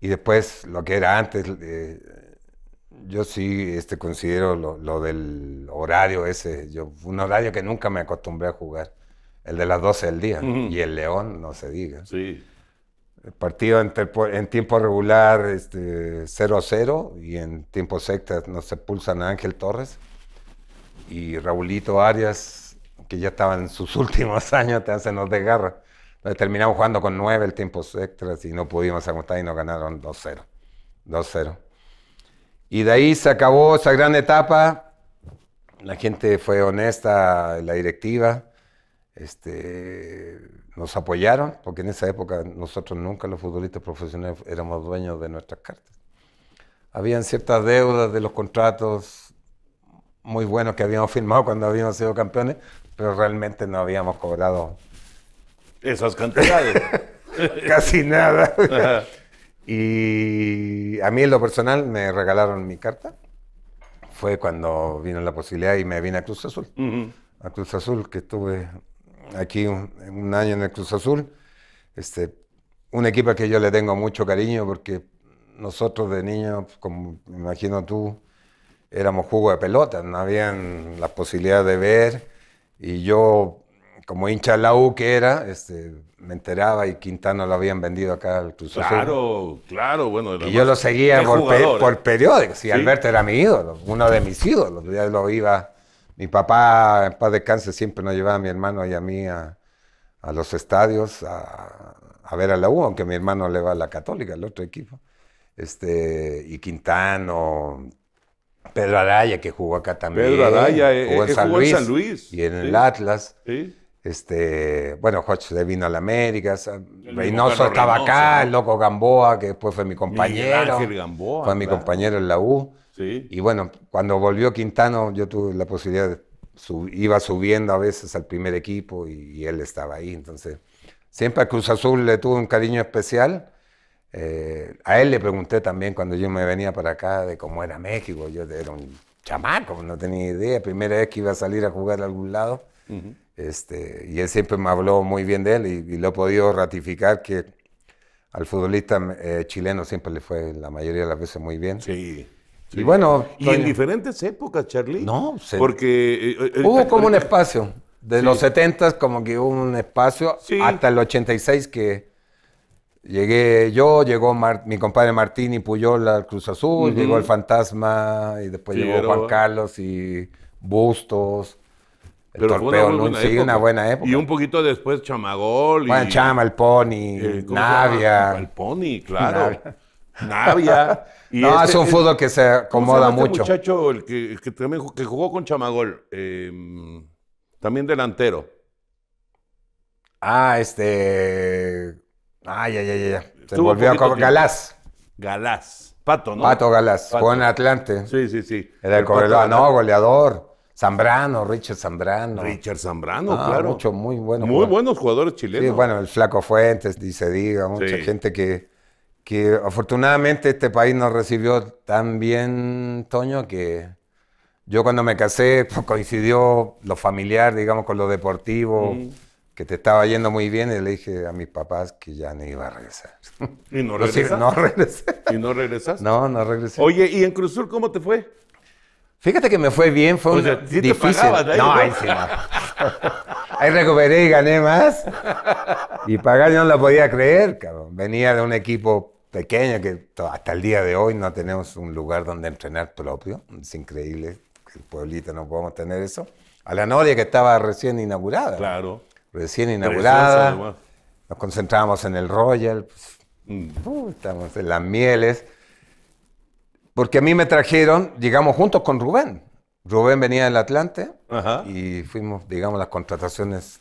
Y después, lo que era antes, eh, yo sí este, considero lo, del horario ese, yo, un horario que nunca me acostumbré a jugar, el de las 12 del día. Y el León, no se diga. Sí. El partido en, tiempo regular 0-0 este, y en tiempo secta nos expulsan a Ángel Torres y Raulito Arias, que ya estaban en sus últimos años, te hacen los de garra. terminamos jugando con 9 el tiempo extras y no pudimos aguantar y nos ganaron 2-0. 2-0. Y de ahí se acabó esa gran etapa. La gente fue honesta, la directiva. Este, nos apoyaron, porque en esa época nosotros nunca los futbolistas profesionales éramos dueños de nuestras cartas. Habían ciertas deudas de los contratos muy buenos que habíamos firmado cuando habíamos sido campeones, pero realmente no habíamos cobrado esas cantidades. Casi nada. y a mí en lo personal me regalaron mi carta. Fue cuando vino la posibilidad y me vine a Cruz Azul. A Cruz Azul que estuve aquí un, un, año en el Cruz Azul. Este, un equipo que yo le tengo mucho cariño porque nosotros de niños, como imagino tú, éramos jugo de pelota, no habían la posibilidad de ver. Y yo, como hincha de la U que era, este, me enteraba y Quintana lo habían vendido acá al Cruz Azul. Claro, claro, bueno. Y yo lo seguía por, por, periódicos. Y Alberto era mi ídolo, uno de mis ídolos. Ya lo iba mi papá, en paz descanse, siempre nos llevaba a mi hermano y a mí a, los estadios a, ver a la U, aunque mi hermano le va a la Católica, el otro equipo. Este, y Quintano, Pedro Araya, que jugó acá también. Pedro Araya, eh, jugó, en, eh, San Luis, Y en el Atlas. Este, bueno, Jorge vino a la América, Reynoso estaba acá, el loco Gamboa, que después fue mi compañero. Ángel Gamboa. Fue mi compañero en la U. Y bueno, cuando volvió Quintano, yo tuve la posibilidad de iba subiendo a veces al primer equipo y, él estaba ahí. Entonces, siempre Cruz Azul le tuve un cariño especial. Eh, a él le pregunté también cuando yo me venía para acá de cómo era México. Yo era un chamaco, no tenía idea. Primera vez que iba a salir a jugar a algún lado. este, y él siempre me habló muy bien de él y, lo he podido ratificar que al futbolista eh, chileno siempre le fue la mayoría de las veces muy bien. Sí. Y bueno. en diferentes épocas, Charlie. No, porque. Eh, eh, hubo como un espacio. De los 70 como que hubo un espacio hasta el 86 que llegué yo, llegó mi compadre Martín y Puyol al Cruz Azul, llegó el Fantasma y después llegó Juan Carlos y Bustos. El Pero torpeo, fue una, buena, época. Y un poquito después Chamagol. Y, bueno, Chama, el Pony, eh, Navia. El Pony, claro. Navia. Y no, es un fútbol que se acomoda este mucho. Este muchacho, el que, que, jugó con Chamagol, em, también delantero. Ah, este. Ay, ay, ay, ay. Se volvió a Galás. Galás. Pato, ¿no? Pato Galás. Jugó en Atlante. Sí, sí, sí. el, No, goleador. Zambrano, Richard Zambrano. Richard Zambrano, ah, claro. Mucho, muy bueno. Muy buenos jugadores chilenos. Sí, bueno, el Flaco Fuentes, dice, diga, mucha gente que que afortunadamente este país nos recibió tan bien, Toño, que yo cuando me casé pues, coincidió lo familiar, digamos, con lo deportivo, que te estaba yendo muy bien, y le dije a mis papás que ya no iba a regresar. ¿Y no regresaste? no regresé. ¿Y no regresas? No, no regresé. Oye, ¿y en Cruzur cómo te fue? Fíjate que me fue bien, fue difícil. No, Ahí recuperé y gané más. Y Pagani no la podía creer, cabrón. Venía de un equipo pequeño que hasta el día de hoy no tenemos un lugar donde entrenar propio. Es increíble, que el pueblito no podamos tener eso. A la Noria que estaba recién inaugurada. Claro. Recién inaugurada. nos concentrábamos en el Royal, pues, mm. uh, estamos en las mieles. Porque a mí me trajeron, llegamos juntos con Rubén. Rubén venía del Atlante y fuimos, digamos, las contrataciones.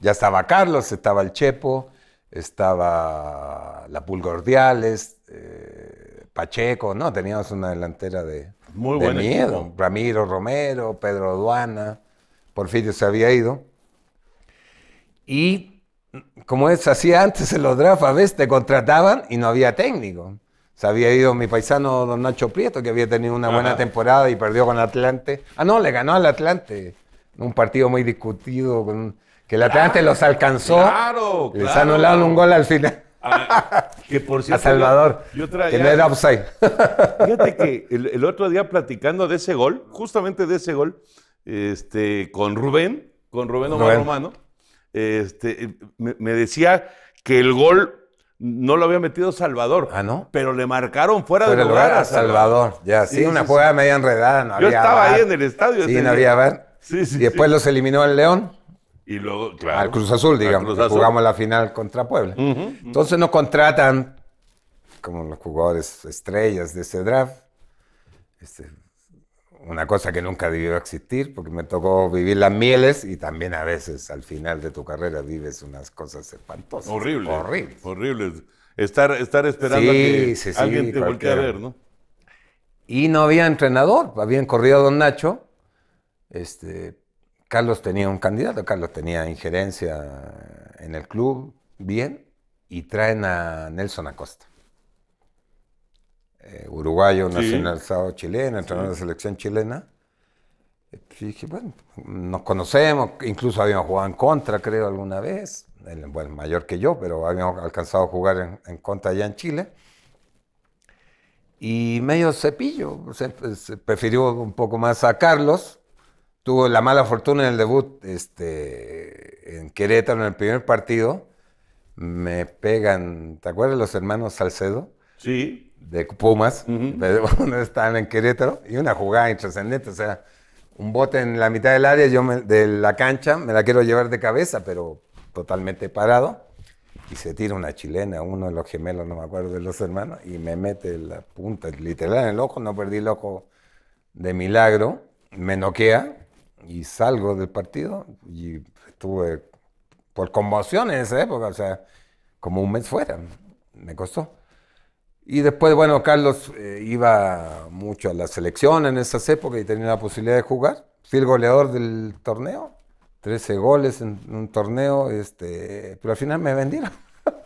Ya estaba Carlos, estaba el Chepo, estaba la Pulgordiales, eh, Pacheco, ¿no? Teníamos una delantera de, Muy miedo. Ramiro Romero, Pedro Duana, Porfirio se había ido. Y como es, hacía antes en los drafts, te contrataban y no había técnico. Se había ido mi paisano Don Nacho Prieto, que había tenido una buena temporada y perdió con Atlante. Ah, no, le ganó al Atlante. Un partido muy discutido, con, que el Atlante los alcanzó. Claro, Les anularon un gol al final. Ah, A, Salvador, yo traía, que no era Fíjate que el, otro día platicando de ese gol, justamente de ese gol, este, con Rubén, con Rubén Omar Romano, este, me decía que el gol no lo había metido Salvador. Ah, ¿no? Pero le marcaron fuera, de lugar, a Salvador. Ya, sí, una jugada media enredada. Yo estaba ahí en el estadio. Sí, no había Sí, y después los eliminó el León. Y luego, claro. Al Cruz Azul, digamos. Jugamos la final contra Puebla. Entonces nos contratan como los jugadores estrellas de ese draft. Este, una cosa que nunca debió existir, porque me tocó vivir las mieles y también a veces al final de tu carrera vives unas cosas espantosas. Horrible. Horrible. Horrible. Estar, estar esperando a que alguien te voltee a ver, ¿no? Y no había entrenador, habían corrido Don Nacho. Este, Carlos tenía un candidato, Carlos tenía injerencia en el club, bien, y traen a Nelson Acosta. Eh, uruguayo, nacionalizado chileno, entrenador de selección chilena. Y dije, bueno, nos conocemos, incluso habíamos jugado en contra, creo, alguna vez. bueno, mayor que yo, pero habíamos alcanzado a jugar en, contra allá en Chile. Y medio cepillo, se, prefirió un poco más a Carlos. Tuvo la mala fortuna en el debut este, en Querétaro, en el primer partido. Me pegan, ¿te acuerdas los hermanos Salcedo? Sí de Pumas, pero no están en Querétaro, y una jugada intrascendente, o sea, un bote en la mitad del área, yo me, de la cancha, me la quiero llevar de cabeza, pero totalmente parado, y se tira una chilena, uno de los gemelos, no me acuerdo de los hermanos, y me mete la punta, literal, en el ojo, no perdí el ojo de milagro, me noquea, y salgo del partido, y estuve por conmoción en esa época, o sea, como un mes fuera, me costó. Y después, bueno, Carlos eh, iba mucho a la selección en esas épocas y tenía la posibilidad de jugar. Fui el goleador del torneo, 13 goles en un torneo, este, pero al final me vendieron.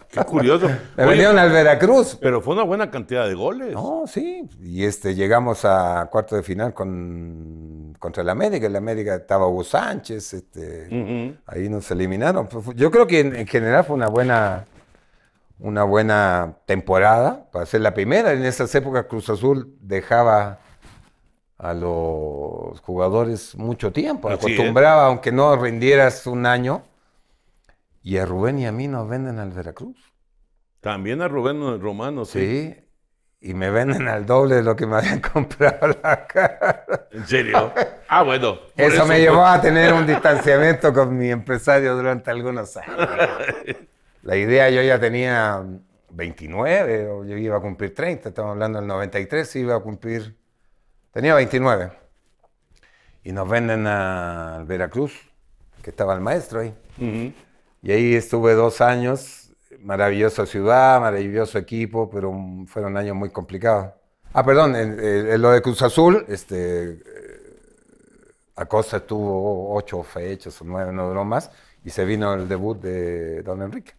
Qué curioso. me vendieron al Veracruz. Pero fue una buena cantidad de goles. No, sí. Y este, llegamos a cuarto de final con, contra el América. En El América estaba Hugo Sánchez. Este, Ahí nos eliminaron. Yo creo que en general fue una buena una buena temporada para ser la primera. En esas épocas Cruz Azul dejaba a los jugadores mucho tiempo, acostumbraba, aunque no rindieras un año, y a Rubén y a mí nos venden al Veracruz. También a Rubén Romano, sí. Sí, y me venden al doble de lo que me habían comprado la cara. ¿En serio? Ah, bueno. eso, me llevó a tener un distanciamiento con mi empresario durante algunos años. La idea yo ya tenía 29, yo iba a cumplir 30, estamos hablando del 93, iba a cumplir, tenía 29. Y nos venden al Veracruz, que estaba el maestro ahí. Y ahí estuve dos años, maravillosa ciudad, maravilloso equipo, pero fueron años muy complicados. Ah, perdón, en, lo de Cruz Azul, este, eh, Acosta tuvo ocho fechas o nueve, no duró más, y se vino el debut de Don Enrique.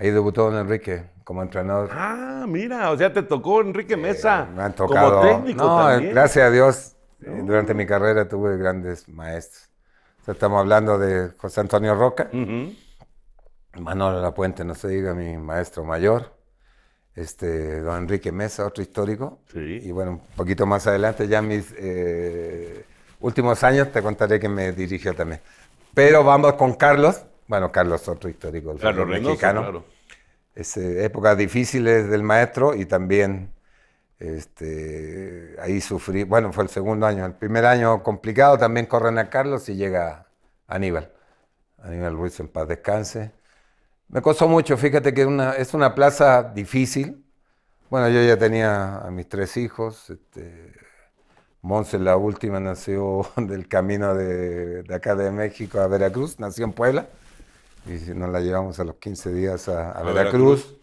Ahí debutó Don Enrique como entrenador. Ah, mira, o sea, te tocó Enrique Mesa. Como técnico no, gracias a Dios, eh, durante mi carrera tuve grandes maestros. estamos hablando de José Antonio Roca, Manuel -huh. La Puente, no se diga mi maestro mayor, este, don Enrique Mesa, otro histórico. Sí. Y bueno, un poquito más adelante, ya mis eh, últimos años, te contaré que me dirigió también. Pero vamos con Carlos, bueno, Carlos otro histórico mexicano. Es, eh, épocas difíciles del maestro y también este, ahí sufrí. Bueno, fue el segundo año. El primer año complicado también corren a Carlos y llega Aníbal. Aníbal Ruiz en paz descanse. Me costó mucho, fíjate que una, es una plaza difícil. Bueno, yo ya tenía a mis tres hijos. Este, Monse, la última, nació del camino de acá de México a Veracruz, nació en Puebla y nos la llevamos a los 15 días a, Veracruz.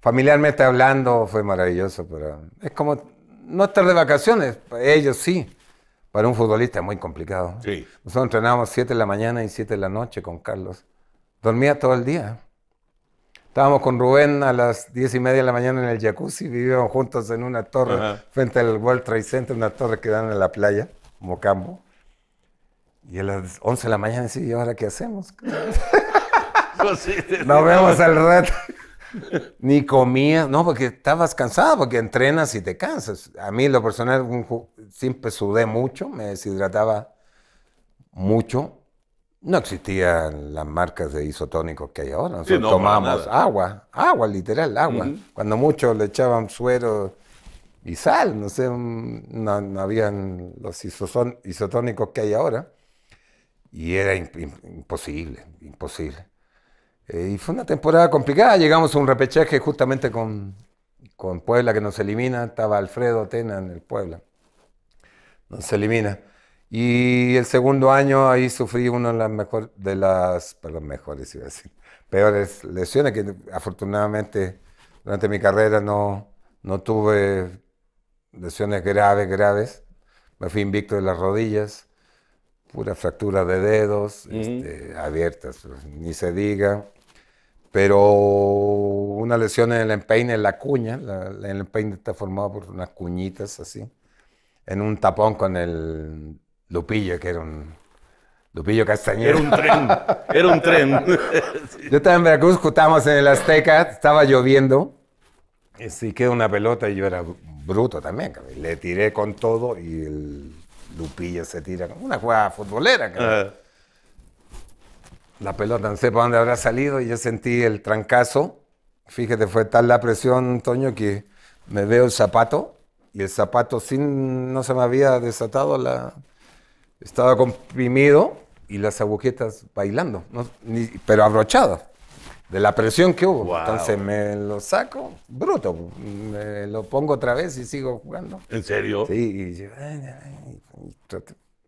Familiarmente hablando, fue maravilloso. Pero es como no estar de vacaciones, para ellos sí. Para un futbolista es muy complicado. Nosotros entrenábamos 7 de la mañana y 7 de la noche con Carlos. Dormía todo el día. Estábamos con Rubén a las 10 y media de la mañana en el jacuzzi, vivíamos juntos en una torre frente al World Trade Center, una torre que dan en la playa, Mocambo. Y a las 11 de la mañana decía ¿y ahora qué hacemos? no vemos al rato. Ni comía. no, porque estabas cansado, porque entrenas y te cansas. A mí, lo personal, siempre sudé mucho, me deshidrataba mucho. No existían las marcas de isotónicos que hay ahora. tomábamos agua, agua, literal, agua. Cuando mucho le echaban suero y sal, no sé, no, no habían los isotónicos que hay ahora y era imposible, imposible. Eh, y fue una temporada complicada, llegamos a un repechaje justamente con, con Puebla que nos elimina, estaba Alfredo Tena en el Puebla, nos elimina. Y el segundo año ahí sufrí una de las, mejor, de las mejores, a decir, peores lesiones que afortunadamente durante mi carrera no, no tuve lesiones graves, graves. Me fui invicto de las rodillas pura fractura de dedos, este, abiertas, pues, ni se diga. Pero una lesión en el empeine, en la cuña, en el empeine está formado por unas cuñitas así, en un tapón con el Lupillo, que era un Lupillo castañero. Era un tren, era un tren. Yo estaba en Veracruz, juntamos en el Azteca, estaba lloviendo, y sí queda una pelota y yo era bruto también, le tiré con todo y el Lupilla se tira como una jugada futbolera. La pelota no sé para dónde habrá salido y yo sentí el trancazo. Fíjate, fue tal la presión, Toño, que me veo el zapato y el zapato sin, no se me había desatado, la, estaba comprimido y las agujetas bailando, pero abrochadas de la presión que hubo. Entonces me lo saco, bruto, me lo pongo otra vez y sigo jugando. ¿En serio? Sí,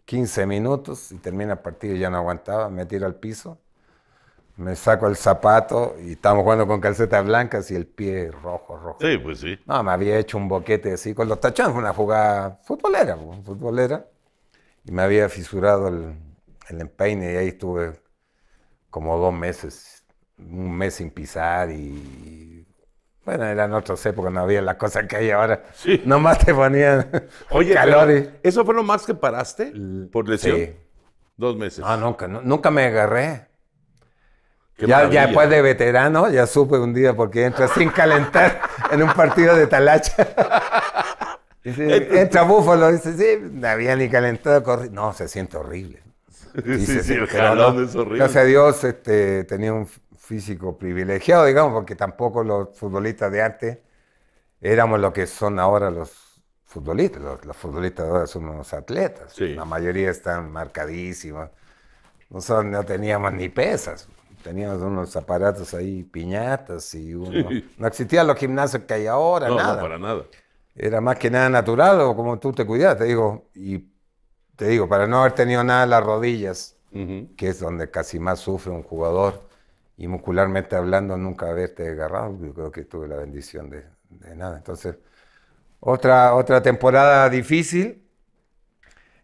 15 minutos y termina el partido, ya no aguantaba, me tiro al piso, me saco el zapato y estamos jugando con calcetas blancas y el pie rojo, rojo. Sí, pues sí. No, me había hecho un boquete así con los tachones, una jugada futbolera, pues, futbolera, y me había fisurado el, el empeine y ahí estuve como dos meses un mes sin pisar y... Bueno, eran otras épocas, no había la cosa que hay ahora. Sí. Nomás te ponían Oye, ¿Eso fue lo más que paraste por lesión? Sí. Dos meses. Ah, nunca, nunca me agarré. ya, después de veterano, ya supe un día porque entra sin calentar en un partido de talacha. entra Búfalo, dice, sí, no había ni calentado, No, se siente horrible. Sí, sí, el jalón no, es horrible. Gracias a Dios, este, tenía un, físico privilegiado, digamos, porque tampoco los futbolistas de antes éramos lo que son ahora los futbolistas. Los, futbolistas ahora son unos atletas. La mayoría están marcadísimos. Nosotros no teníamos ni pesas. Teníamos unos aparatos ahí, piñatas y uno. No existían los gimnasios que hay ahora, nada. No, para nada. Era más que nada natural o como tú te cuidabas, te digo. Y te digo, para no haber tenido nada en las rodillas, que es donde casi más sufre un jugador y muscularmente hablando nunca haberte agarrado, yo creo que tuve la bendición de, nada. Entonces, otra, otra temporada difícil.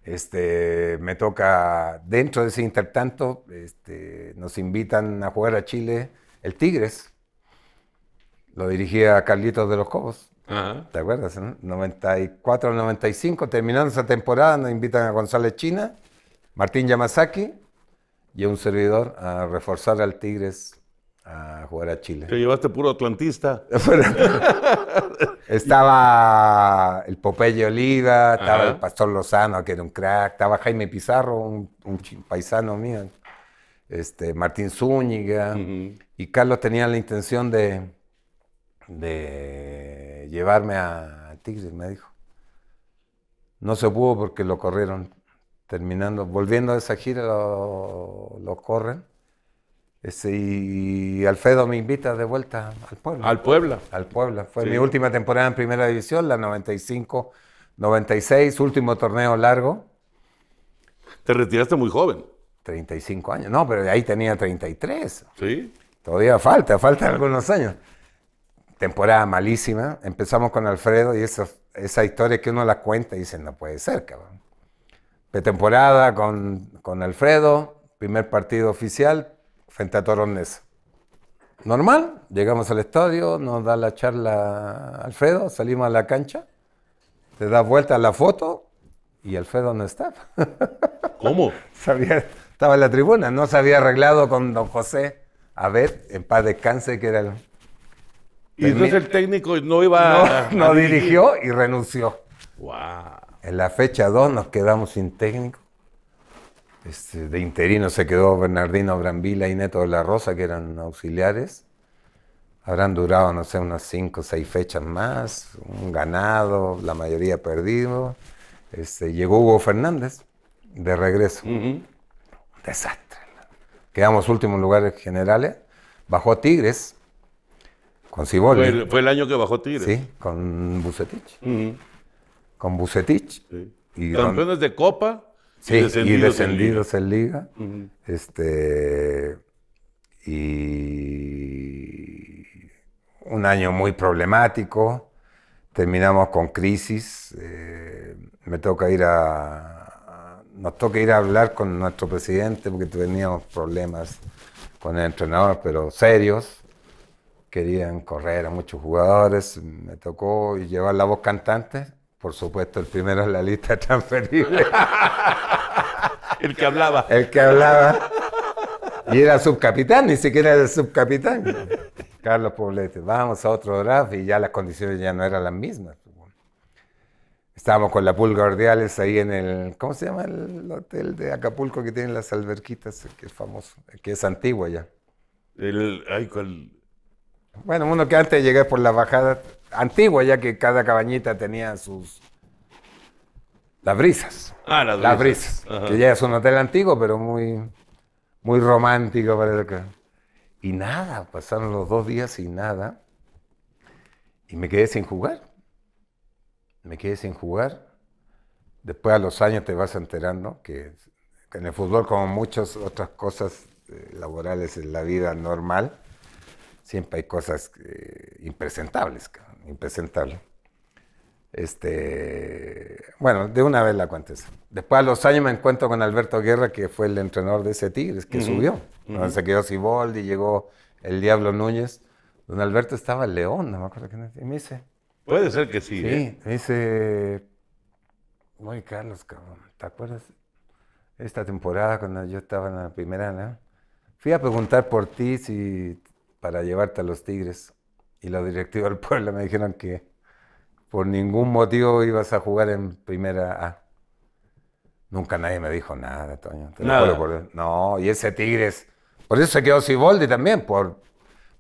Este, me toca, dentro de ese intertanto, este, nos invitan a jugar a Chile el Tigres. Lo dirigía Carlitos de los Cobos. ¿Te acuerdas? 94-95, terminando esa temporada, nos invitan a González China, Martín Yamazaki, y un servidor a reforzar al Tigres a jugar a Chile. Te llevaste puro atlantista. estaba el Popeye Oliva, estaba el Pastor Lozano, que era un crack, estaba Jaime Pizarro, un, paisano mío, este, Martín Zúñiga, y Carlos tenía la intención de, de llevarme a Tigres, me dijo. No se pudo porque lo corrieron terminando, volviendo a esa gira, lo, corren. Este, y Alfredo me invita de vuelta al Puebla. Al Puebla. Al Puebla. Fue mi última temporada en Primera División, la 95-96, último torneo largo. Te retiraste muy joven. 35 años. No, pero ahí tenía 33. Sí. Todavía falta, faltan algunos años. Temporada malísima. Empezamos con Alfredo y esa, esa historia que uno la cuenta y dice, no puede ser, cabrón pretemporada con, con Alfredo, primer partido oficial frente a Torones Normal, llegamos al estadio, nos da la charla Alfredo, salimos a la cancha, te da vuelta la foto y Alfredo no estaba. ¿Cómo? estaba en la tribuna, no se había arreglado con don José a ver, en paz descanse, que era el... Y entonces el técnico no iba a... no dirigió y renunció. Wow. En la fecha 2 nos quedamos sin técnico. Este, de interino se quedó Bernardino Brambila y Neto de la Rosa, que eran auxiliares. Habrán durado, no sé, unas 5 o 6 fechas más, un ganado, la mayoría perdido. Este, llegó Hugo Fernández de regreso. Un Desastre. Quedamos últimos lugares generales. Bajó Tigres con Ciboli. Fue, el, año que bajó Tigres. Sí, con Bucetich con Bucetich. Y Campeones de Copa. y descendidos, en Liga. Este. Y. Un año muy problemático. Terminamos con crisis. Eh, me toca ir a. Nos toca ir a hablar con nuestro presidente porque teníamos problemas con el entrenador, pero serios. Querían correr a muchos jugadores. Me tocó llevar la voz cantante por supuesto, el primero en la lista transferible. el que hablaba. El que hablaba. Y era subcapitán, ni siquiera era subcapitán. Carlos Poblete, vamos a otro draft y ya las condiciones ya no eran las mismas. Estábamos con la Pulga Ordiales ahí en el, ¿cómo se llama el hotel de Acapulco que tiene las alberquitas, que es famoso, que es antiguo ya? El, ay, ¿cuál? Bueno, uno que antes de llegar por la bajada antigua, ya que cada cabañita tenía sus. Las brisas. Ah, las, las brisas. que ya es un hotel antiguo, pero muy, muy romántico para acá. Y nada, pasaron los dos días y nada. Y me quedé sin jugar. Me quedé sin jugar. Después a los años te vas enterando que en el fútbol, como muchas otras cosas eh, laborales en la vida normal, siempre hay cosas eh, impresentables. Cabrón impresentable. Este, bueno, de una vez la cuento Después a los años me encuentro con Alberto Guerra, que fue el entrenador de ese Tigres, que subió. Se quedó Ciboldi, llegó el Diablo Núñez. Don Alberto estaba León, no me acuerdo quién Y me dice... Puede ser que sí. Sí, ¿eh? me dice... Muy Carlos, cabrón, ¿te acuerdas? Esta temporada, cuando yo estaba en la primera, ¿no? Fui a preguntar por ti si para llevarte a los Tigres y los directivos del pueblo me dijeron que por ningún motivo ibas a jugar en primera A. Nunca nadie me dijo nada, Toño. No, y ese Tigres. Por eso se quedó Siboldi también, por,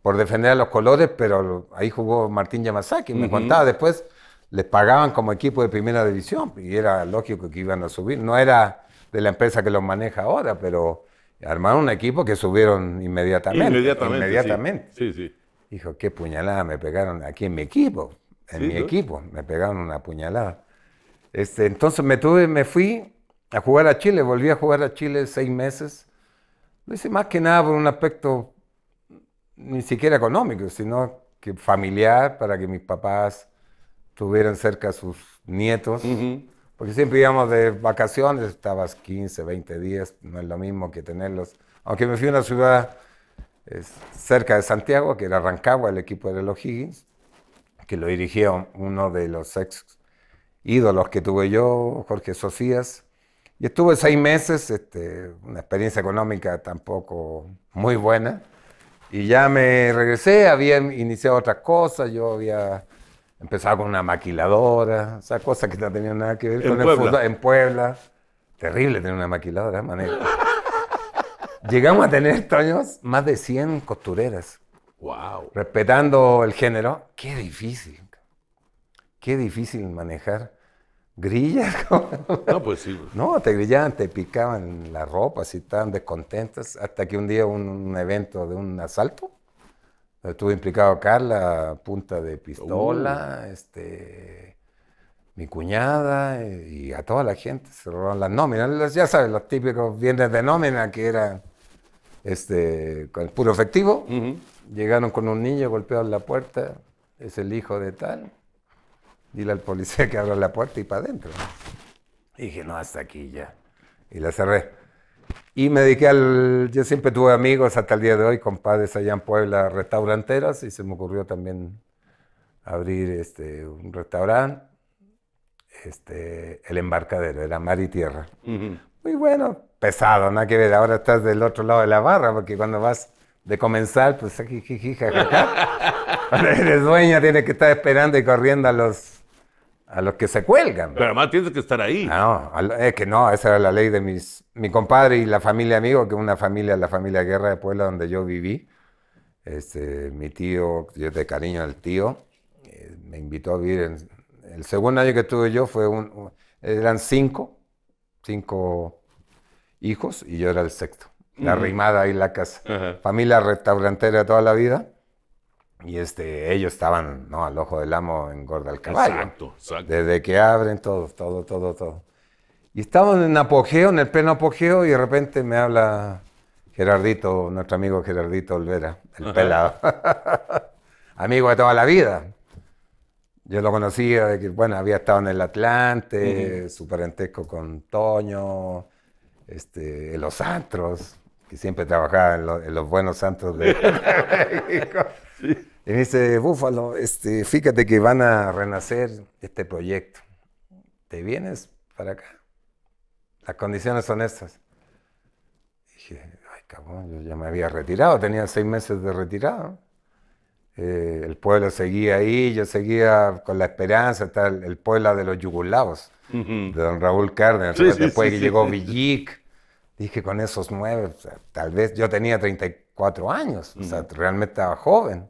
por defender a los colores, pero ahí jugó Martín Yamazaki. Me contaba después, les pagaban como equipo de primera división y era lógico que iban a subir. No era de la empresa que los maneja ahora, pero armaron un equipo que subieron inmediatamente. Inmediatamente. sí. sí. Dijo, qué puñalada me pegaron aquí en mi equipo, en mi equipo, me pegaron una puñalada. Este, entonces me tuve, me fui a jugar a Chile, volví a jugar a Chile seis meses. Lo hice más que nada por un aspecto mm, ni siquiera económico, sino que familiar, para que mis papás tuvieran cerca a sus nietos. Porque siempre íbamos de vacaciones, estabas 15, 20 días, no es lo mismo que tenerlos. Aunque me fui a una ciudad cerca de Santiago, que era Rancagua, el equipo de los Higgins, que lo dirigió uno de los ex ídolos que tuve yo, Jorge Socías. Y estuve seis meses, este, una experiencia económica tampoco muy buena. Y ya me regresé, había iniciado otras cosas, yo había empezado con una maquiladora, o sea, cosas que no tenían nada que ver con el fútbol en Puebla. Terrible tener una maquiladora, manejo. Llegamos a tener, años más de 100 costureras. Wow. Respetando el género, qué difícil. Qué difícil manejar grillas. no, pues sí. Pues. No, te grillaban, te picaban la ropa, si estaban descontentas, hasta que un día un, un evento de un asalto. Estuvo implicado Carla, punta de pistola, uh. este mi cuñada eh, y a toda la gente se robaron las nóminas. Ya sabes, los típicos bienes de nómina que era este, con el puro efectivo. Llegaron con un niño, golpearon la puerta, es el hijo de tal. Dile al policía que abra la puerta y para adentro. dije, no, hasta aquí ya. Y la cerré. Y me dediqué al... Yo siempre tuve amigos hasta el día de hoy, compadres allá en Puebla, restauranteras, y se me ocurrió también abrir este, un restaurante este, el embarcadero, era mar y tierra. Muy bueno, pesado, nada que ver. Ahora estás del otro lado de la barra, porque cuando vas de comenzar, pues aquí, ah, Cuando eres dueño, tienes que estar esperando y corriendo a los, a los que se cuelgan. Pero además tienes que estar ahí. No, es que no, esa era la ley de mis, mi compadre y la familia amigo, que una familia, la familia Guerra de Puebla, donde yo viví. Este, mi tío, yo de cariño al tío, eh, me invitó a vivir en el segundo año que tuve yo fue un, eran cinco, cinco hijos y yo era el sexto. La ahí y la casa. Familia restaurantera toda la vida. Y este, ellos estaban, ¿no? Al ojo del amo Gorda el caballo. Exacto, Desde que abren todo, todo, todo, todo. Y estábamos en apogeo, en el pleno apogeo, y de repente me habla Gerardito, nuestro amigo Gerardito Olvera, el pelado. amigo de toda la vida. Yo lo conocía de que, bueno, había estado en el Atlante, su parentesco con Toño, este, en los antros, que siempre trabajaba en, los buenos antros de México. Sí. Y me dice, Búfalo, este, fíjate que van a renacer este proyecto. ¿Te vienes para acá? Las condiciones son estas. dije, ay, cabrón, yo ya me había retirado, tenía seis meses de retirado. Eh, el pueblo seguía ahí, yo seguía con la esperanza, el, pueblo de los yugulados, de don Raúl Cárdenas, después llegó Villic, dije con esos nueve, tal vez yo tenía 34 años, o sea, realmente estaba joven.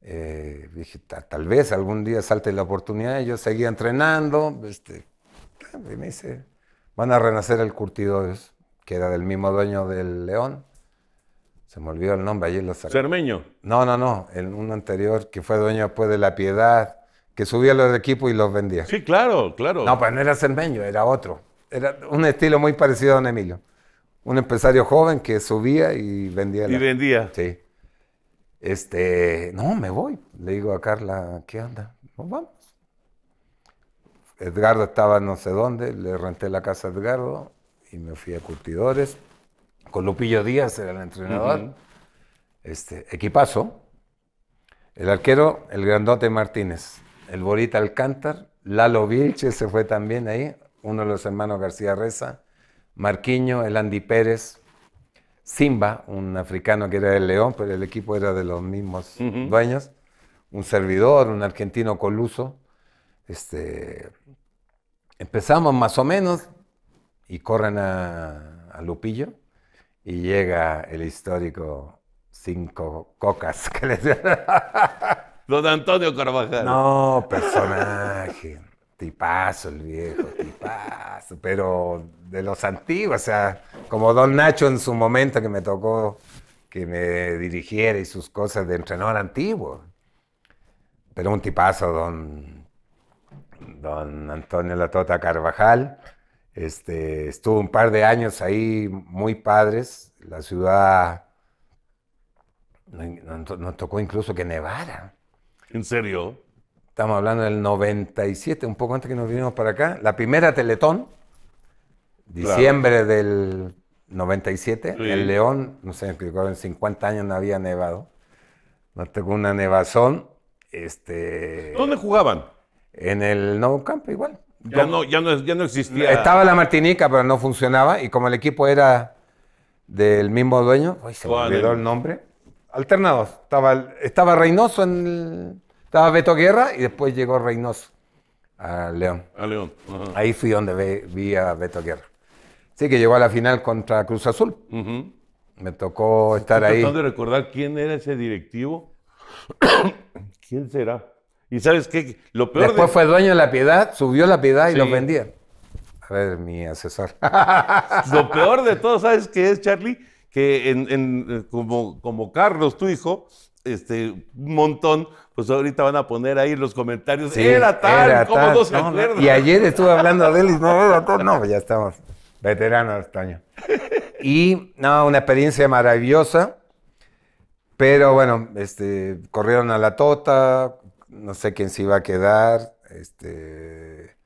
Eh, dije, tal vez algún día salte la oportunidad, yo seguía entrenando, este, y me dice, van a renacer el curtido, que era del mismo dueño del León se me olvidó el nombre, allí lo ¿Cermeño? No, no, no, en uno anterior que fue dueño después pues, de La Piedad, que subía los equipos y los vendía. Sí, claro, claro. No, pues no era Cermeño, era otro. Era un estilo muy parecido a Don Emilio. Un empresario joven que subía y vendía. Y vendía. Sí. Este, no, me voy. Le digo a Carla, ¿qué anda? vamos. Edgardo estaba no sé dónde, le renté la casa a Edgardo y me fui a Curtidores con Lupillo Díaz, era el entrenador. este, equipazo. El arquero, el grandote Martínez. El Borita Alcántar. Lalo Vilche se fue también ahí. Uno de los hermanos García Reza. Marquiño, el Andy Pérez. Simba, un africano que era el León, pero el equipo era de los mismos dueños. Un servidor, un argentino coluso. Este, empezamos más o menos y corren a Lupillo y llega el histórico cinco cocas que Don Antonio Carvajal. No, personaje. tipazo el viejo, tipazo. Pero de los antiguos, o sea, como Don Nacho en su momento que me tocó que me dirigiera y sus cosas de entrenador antiguo. Pero un tipazo, don, don Antonio Latota Carvajal. Este, estuve un par de años ahí muy padres. La ciudad nos, tocó incluso que nevara. ¿En serio? Estamos hablando del 97, un poco antes que nos vinimos para acá. La primera Teletón, diciembre del 97. En León, no sé, en 50 años no había nevado. Nos tocó una nevazón. Este, ¿Dónde jugaban? En el nuevo Campo, igual. Ya no, ya no, existía. Estaba la Martinica, pero no funcionaba. Y como el equipo era del mismo dueño, se olvidó el nombre. Alternados. Estaba, estaba Reynoso en Estaba Beto Guerra y después llegó Reynoso a León. A León. Ahí fui donde vi a Beto Guerra. Sí, que llegó a la final contra Cruz Azul. Me tocó estar ahí. Tratando de recordar quién era ese directivo. ¿Quién será? Y sabes qué, lo peor... Después fue dueño de la piedad, subió la piedad y lo los vendía. A ver, mi asesor. lo peor de todo, ¿sabes qué es, Charlie? Que eh, como, Carlos, tu hijo, este, un montón, pues ahorita van a poner ahí los comentarios. era tal, ¿cómo no Y ayer estuve hablando de él y no, no no, ya estamos veteranos, Toño. Y no, una experiencia maravillosa, pero bueno, este, corrieron a la tota, no sé quién se iba a quedar. Este,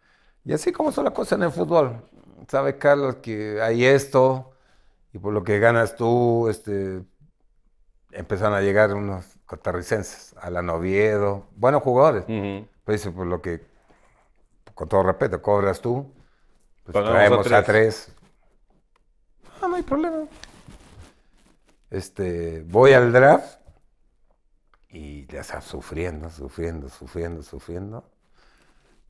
y así como son las cosas en el fútbol. sabe Carlos, que hay esto, y por lo que ganas tú, este, empezaron a llegar unos costarricenses, a la noviedo buenos jugadores. por pues, lo que, con todo respeto, cobras tú, pues traemos a tres. a tres. Ah, no hay problema. Este, voy al draft y ya está sufriendo, sufriendo, sufriendo, sufriendo.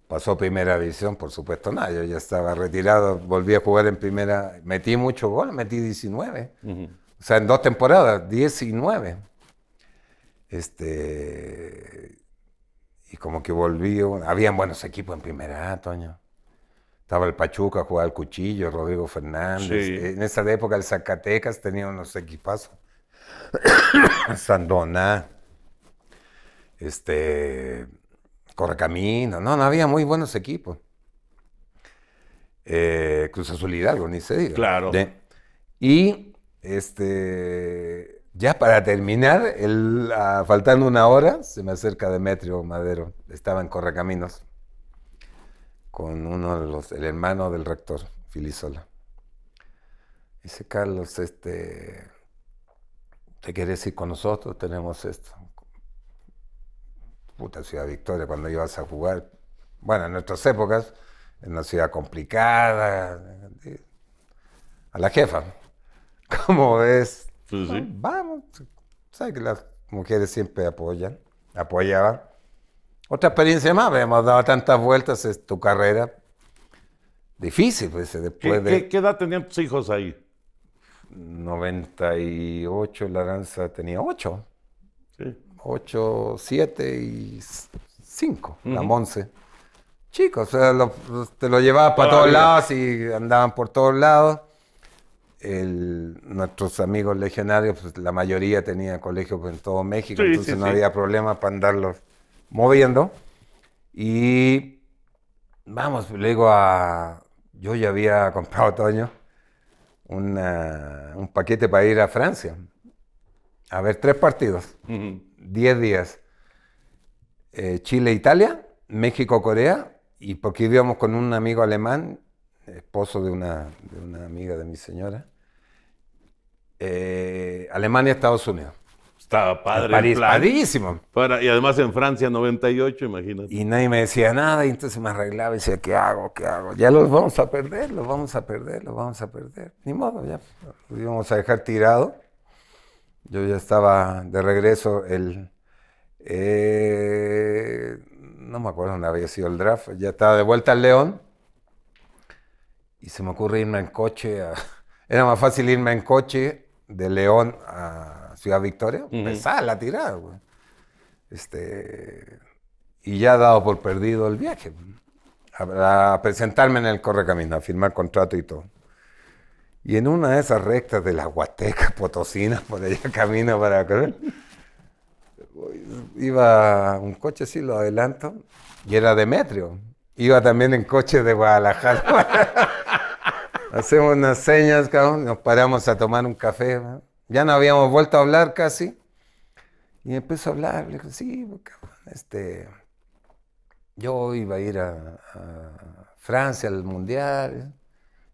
Pasó primera división, por supuesto, nada, yo ya estaba retirado, volví a jugar en primera, metí mucho gol metí 19, o sea, en dos temporadas, 19. Este, y como que volví, habían buenos equipos en primera, ah, Toño. Estaba el Pachuca, jugaba el Cuchillo, Rodrigo Fernández. En esa época el Zacatecas tenía unos equipazos. Sandoná este, Correcamino, no, no había muy buenos equipos. Eh, Cruz Azul Hidalgo, ni se diga. Claro. y este, ya para terminar, el, faltando una hora, se me acerca Demetrio Madero, estaba en Correcaminos, con uno de los, el hermano del rector, Filisola. Dice, Carlos, este, ¿te quiere ir con nosotros? Tenemos esto puta, Ciudad Victoria, cuando ibas a jugar, bueno, en nuestras épocas, en una ciudad complicada, a la jefa, ¿cómo es? Vamos, sabes que las mujeres siempre apoyan, apoyaban. Otra experiencia más, pues, hemos dado tantas vueltas, es tu carrera. Difícil, pues, después de... ¿qué, ¿Qué edad tenían tus hijos ahí? 98, la danza tenía 8. Sí. 8, 7 y 5, la Monse. Chicos, te lo llevabas para todos lados y andaban por todos lados. nuestros amigos legionarios, pues, la mayoría tenía colegios pues, en todo México, entonces no había problema para andarlos moviendo. Y vamos, le digo a. Yo ya había comprado otoño año un paquete para ir a Francia a ver tres partidos. 10 días eh, Chile-Italia, México-Corea, y porque íbamos con un amigo alemán, esposo de una, de una amiga de mi señora, eh, Alemania-Estados Unidos. Estaba padre. y además en Francia 98, imagínate. Y nadie me decía nada y entonces me arreglaba y decía, ¿qué hago? ¿Qué hago? Ya los vamos a perder, los vamos a perder, los vamos a perder. Ni modo, ya. Los íbamos a dejar tirado. Yo ya estaba de regreso el... Eh, no me acuerdo dónde había sido el draft. Ya estaba de vuelta al León. Y se me ocurre irme en coche. era más fácil irme en coche de León a Ciudad Victoria. la tirada, Este, y ya dado por perdido el viaje. a presentarme en el Correcamino, a firmar contrato y todo. Y en una de esas rectas de la Huateca Potosina, por allá camino para acá, iba un coche, así, lo adelanto, y era Demetrio. Iba también en coche de Guadalajara. Hacemos unas señas, cabrón, nos paramos a tomar un café. Ya no habíamos vuelto a hablar casi. Y empezó a hablar, le dije, sí, cabrón, este, yo iba a ir a, a Francia al Mundial. ¿eh?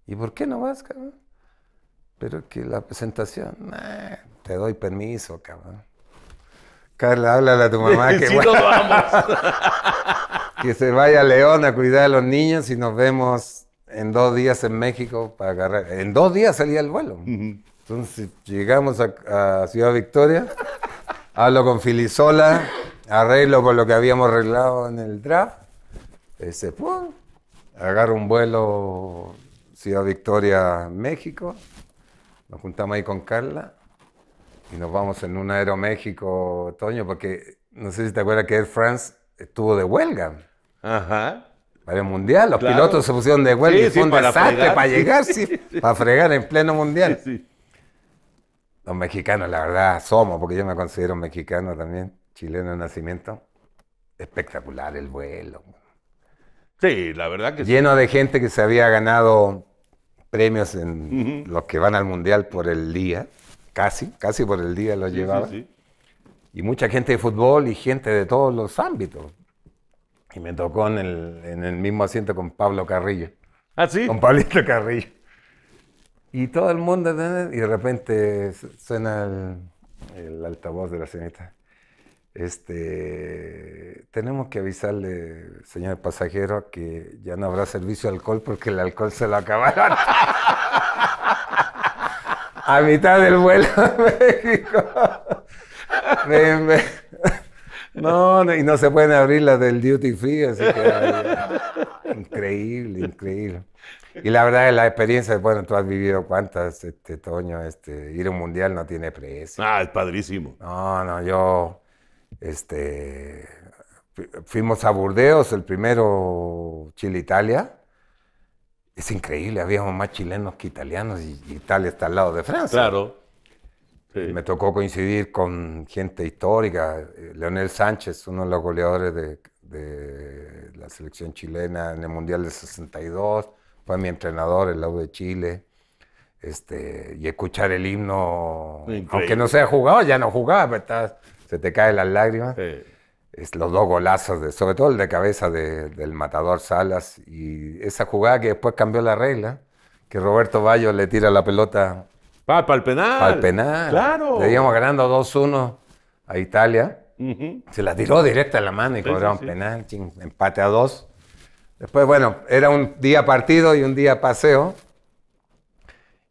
¿Y por qué no vas, cabrón? Pero que la presentación, te doy permiso, cabrón. Carla, háblale a tu mamá que, sí, que se vaya a León a cuidar a los niños y nos vemos en dos días en México para agarrar. En dos días salía el vuelo. Entonces llegamos a, Ciudad Victoria, hablo con Filisola, arreglo con lo que habíamos arreglado en el draft. Ese, pum, agarro un vuelo Ciudad Victoria, México, nos juntamos ahí con Carla y nos vamos en un Aeroméxico, Toño, porque no sé si te acuerdas que Air France estuvo de huelga. Ajá. Para el mundial, los pilotos se pusieron de huelga y fue un para para llegar, sí, para fregar en pleno mundial. Los mexicanos, la verdad, somos, porque yo me considero mexicano también, chileno de nacimiento. Espectacular el vuelo. Sí, la verdad que Lleno de gente que se había ganado premios en los que van al mundial por el día, casi, casi por el día lo llevaba. y mucha gente de fútbol y gente de todos los ámbitos. Y me tocó en el, mismo asiento con Pablo Carrillo. ¿Ah, sí? Con Pablito Carrillo. Y todo el mundo, y de repente suena el, el altavoz de la señorita este, tenemos que avisarle, señor pasajero, que ya no habrá servicio de alcohol porque el alcohol se lo acabaron. a mitad del vuelo a México. No, y no se pueden abrir las del duty free, así que increíble, increíble. Y la verdad es la experiencia, bueno, tú has vivido cuántas, este, Toño, este, ir a un mundial no tiene precio. Ah, es padrísimo. No, no, yo este, fuimos a Burdeos, el primero Chile-Italia. Es increíble, habíamos más chilenos que italianos y Italia está al lado de Francia. Claro. Me tocó coincidir con gente histórica, Leonel Sánchez, uno de los goleadores de, la selección chilena en el Mundial del 62, fue mi entrenador el lado de Chile. Este, y escuchar el himno, aunque no se haya jugado, ya no jugaba, pero estás se te caen las lágrimas. los dos golazos, sobre todo el de cabeza del matador Salas y esa jugada que después cambió la regla, que Roberto Bayo le tira la pelota. Para el penal. Para el penal. Claro. Le íbamos ganando 2-1 a Italia. Se la tiró directa a la mano y sí, cobraron penal, empate a dos. Después, bueno, era un día partido y un día paseo.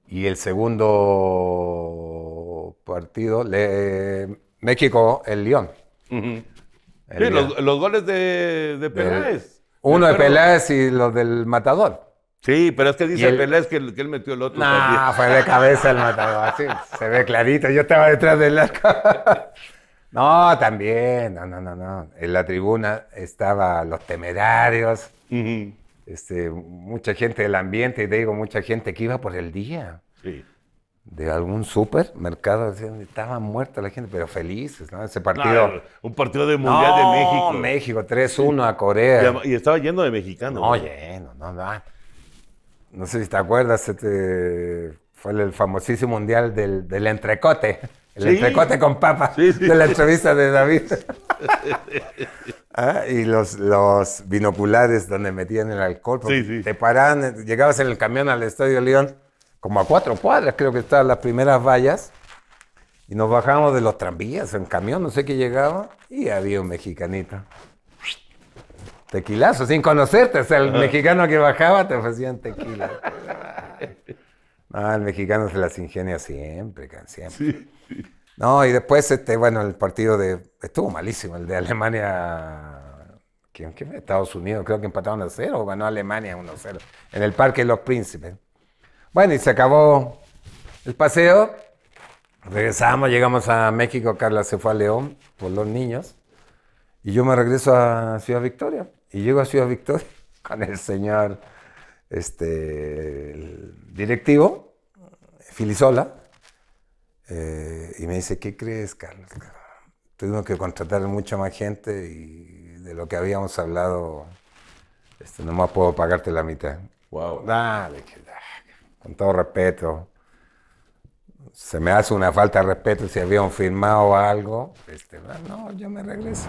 Y el segundo partido le, México, el León. sí, los, goles de, Peláez. uno de Peláez y los del Matador. Sí, pero es que dice Peláez que, él metió el otro. No, fue de cabeza el matador. se ve clarito. Yo estaba detrás del arco. no, también. No, no, no, no. En la tribuna estaba los temerarios. este, mucha gente del ambiente, y te digo, mucha gente que iba por el día. Sí de algún supermercado, estaba muerta la gente, pero felices, ¿no? Ese partido. un partido de Mundial de México. México, 3-1 a Corea. Y, estaba lleno de mexicanos. No, lleno, no, no. No sé si te acuerdas, este, fue el famosísimo Mundial del, entrecote. El entrecote con papa sí, sí. de la entrevista de David. ah, y los, los binoculares donde metían el alcohol. Te paraban, llegabas en el camión al Estadio León como a cuatro cuadras, creo que estaban las primeras vallas. Y nos bajamos de los tranvías en camión, no sé qué llegaba, y había un mexicanito. Tequilazo, sin conocerte. O sea, el mexicano que bajaba te ofrecían tequila. No, el mexicano se las ingenia siempre, siempre. No, y después, este, bueno, el partido de. Estuvo malísimo, el de Alemania. ¿Quién, Estados Unidos, creo que empataron a cero o ganó Alemania 1-0. En el Parque los Príncipes. Bueno, y se acabó el paseo. Regresamos, llegamos a México. Carla se fue a León por los niños. Y yo me regreso a Ciudad Victoria. Y llego a Ciudad Victoria con el señor este, el directivo, Filisola. Eh, y me dice, ¿qué crees, Carlos? Tuvimos que contratar mucha más gente y de lo que habíamos hablado, este, más puedo pagarte la mitad. Wow. Dale, con todo respeto, se me hace una falta de respeto si habían firmado algo, este, no, yo me regreso.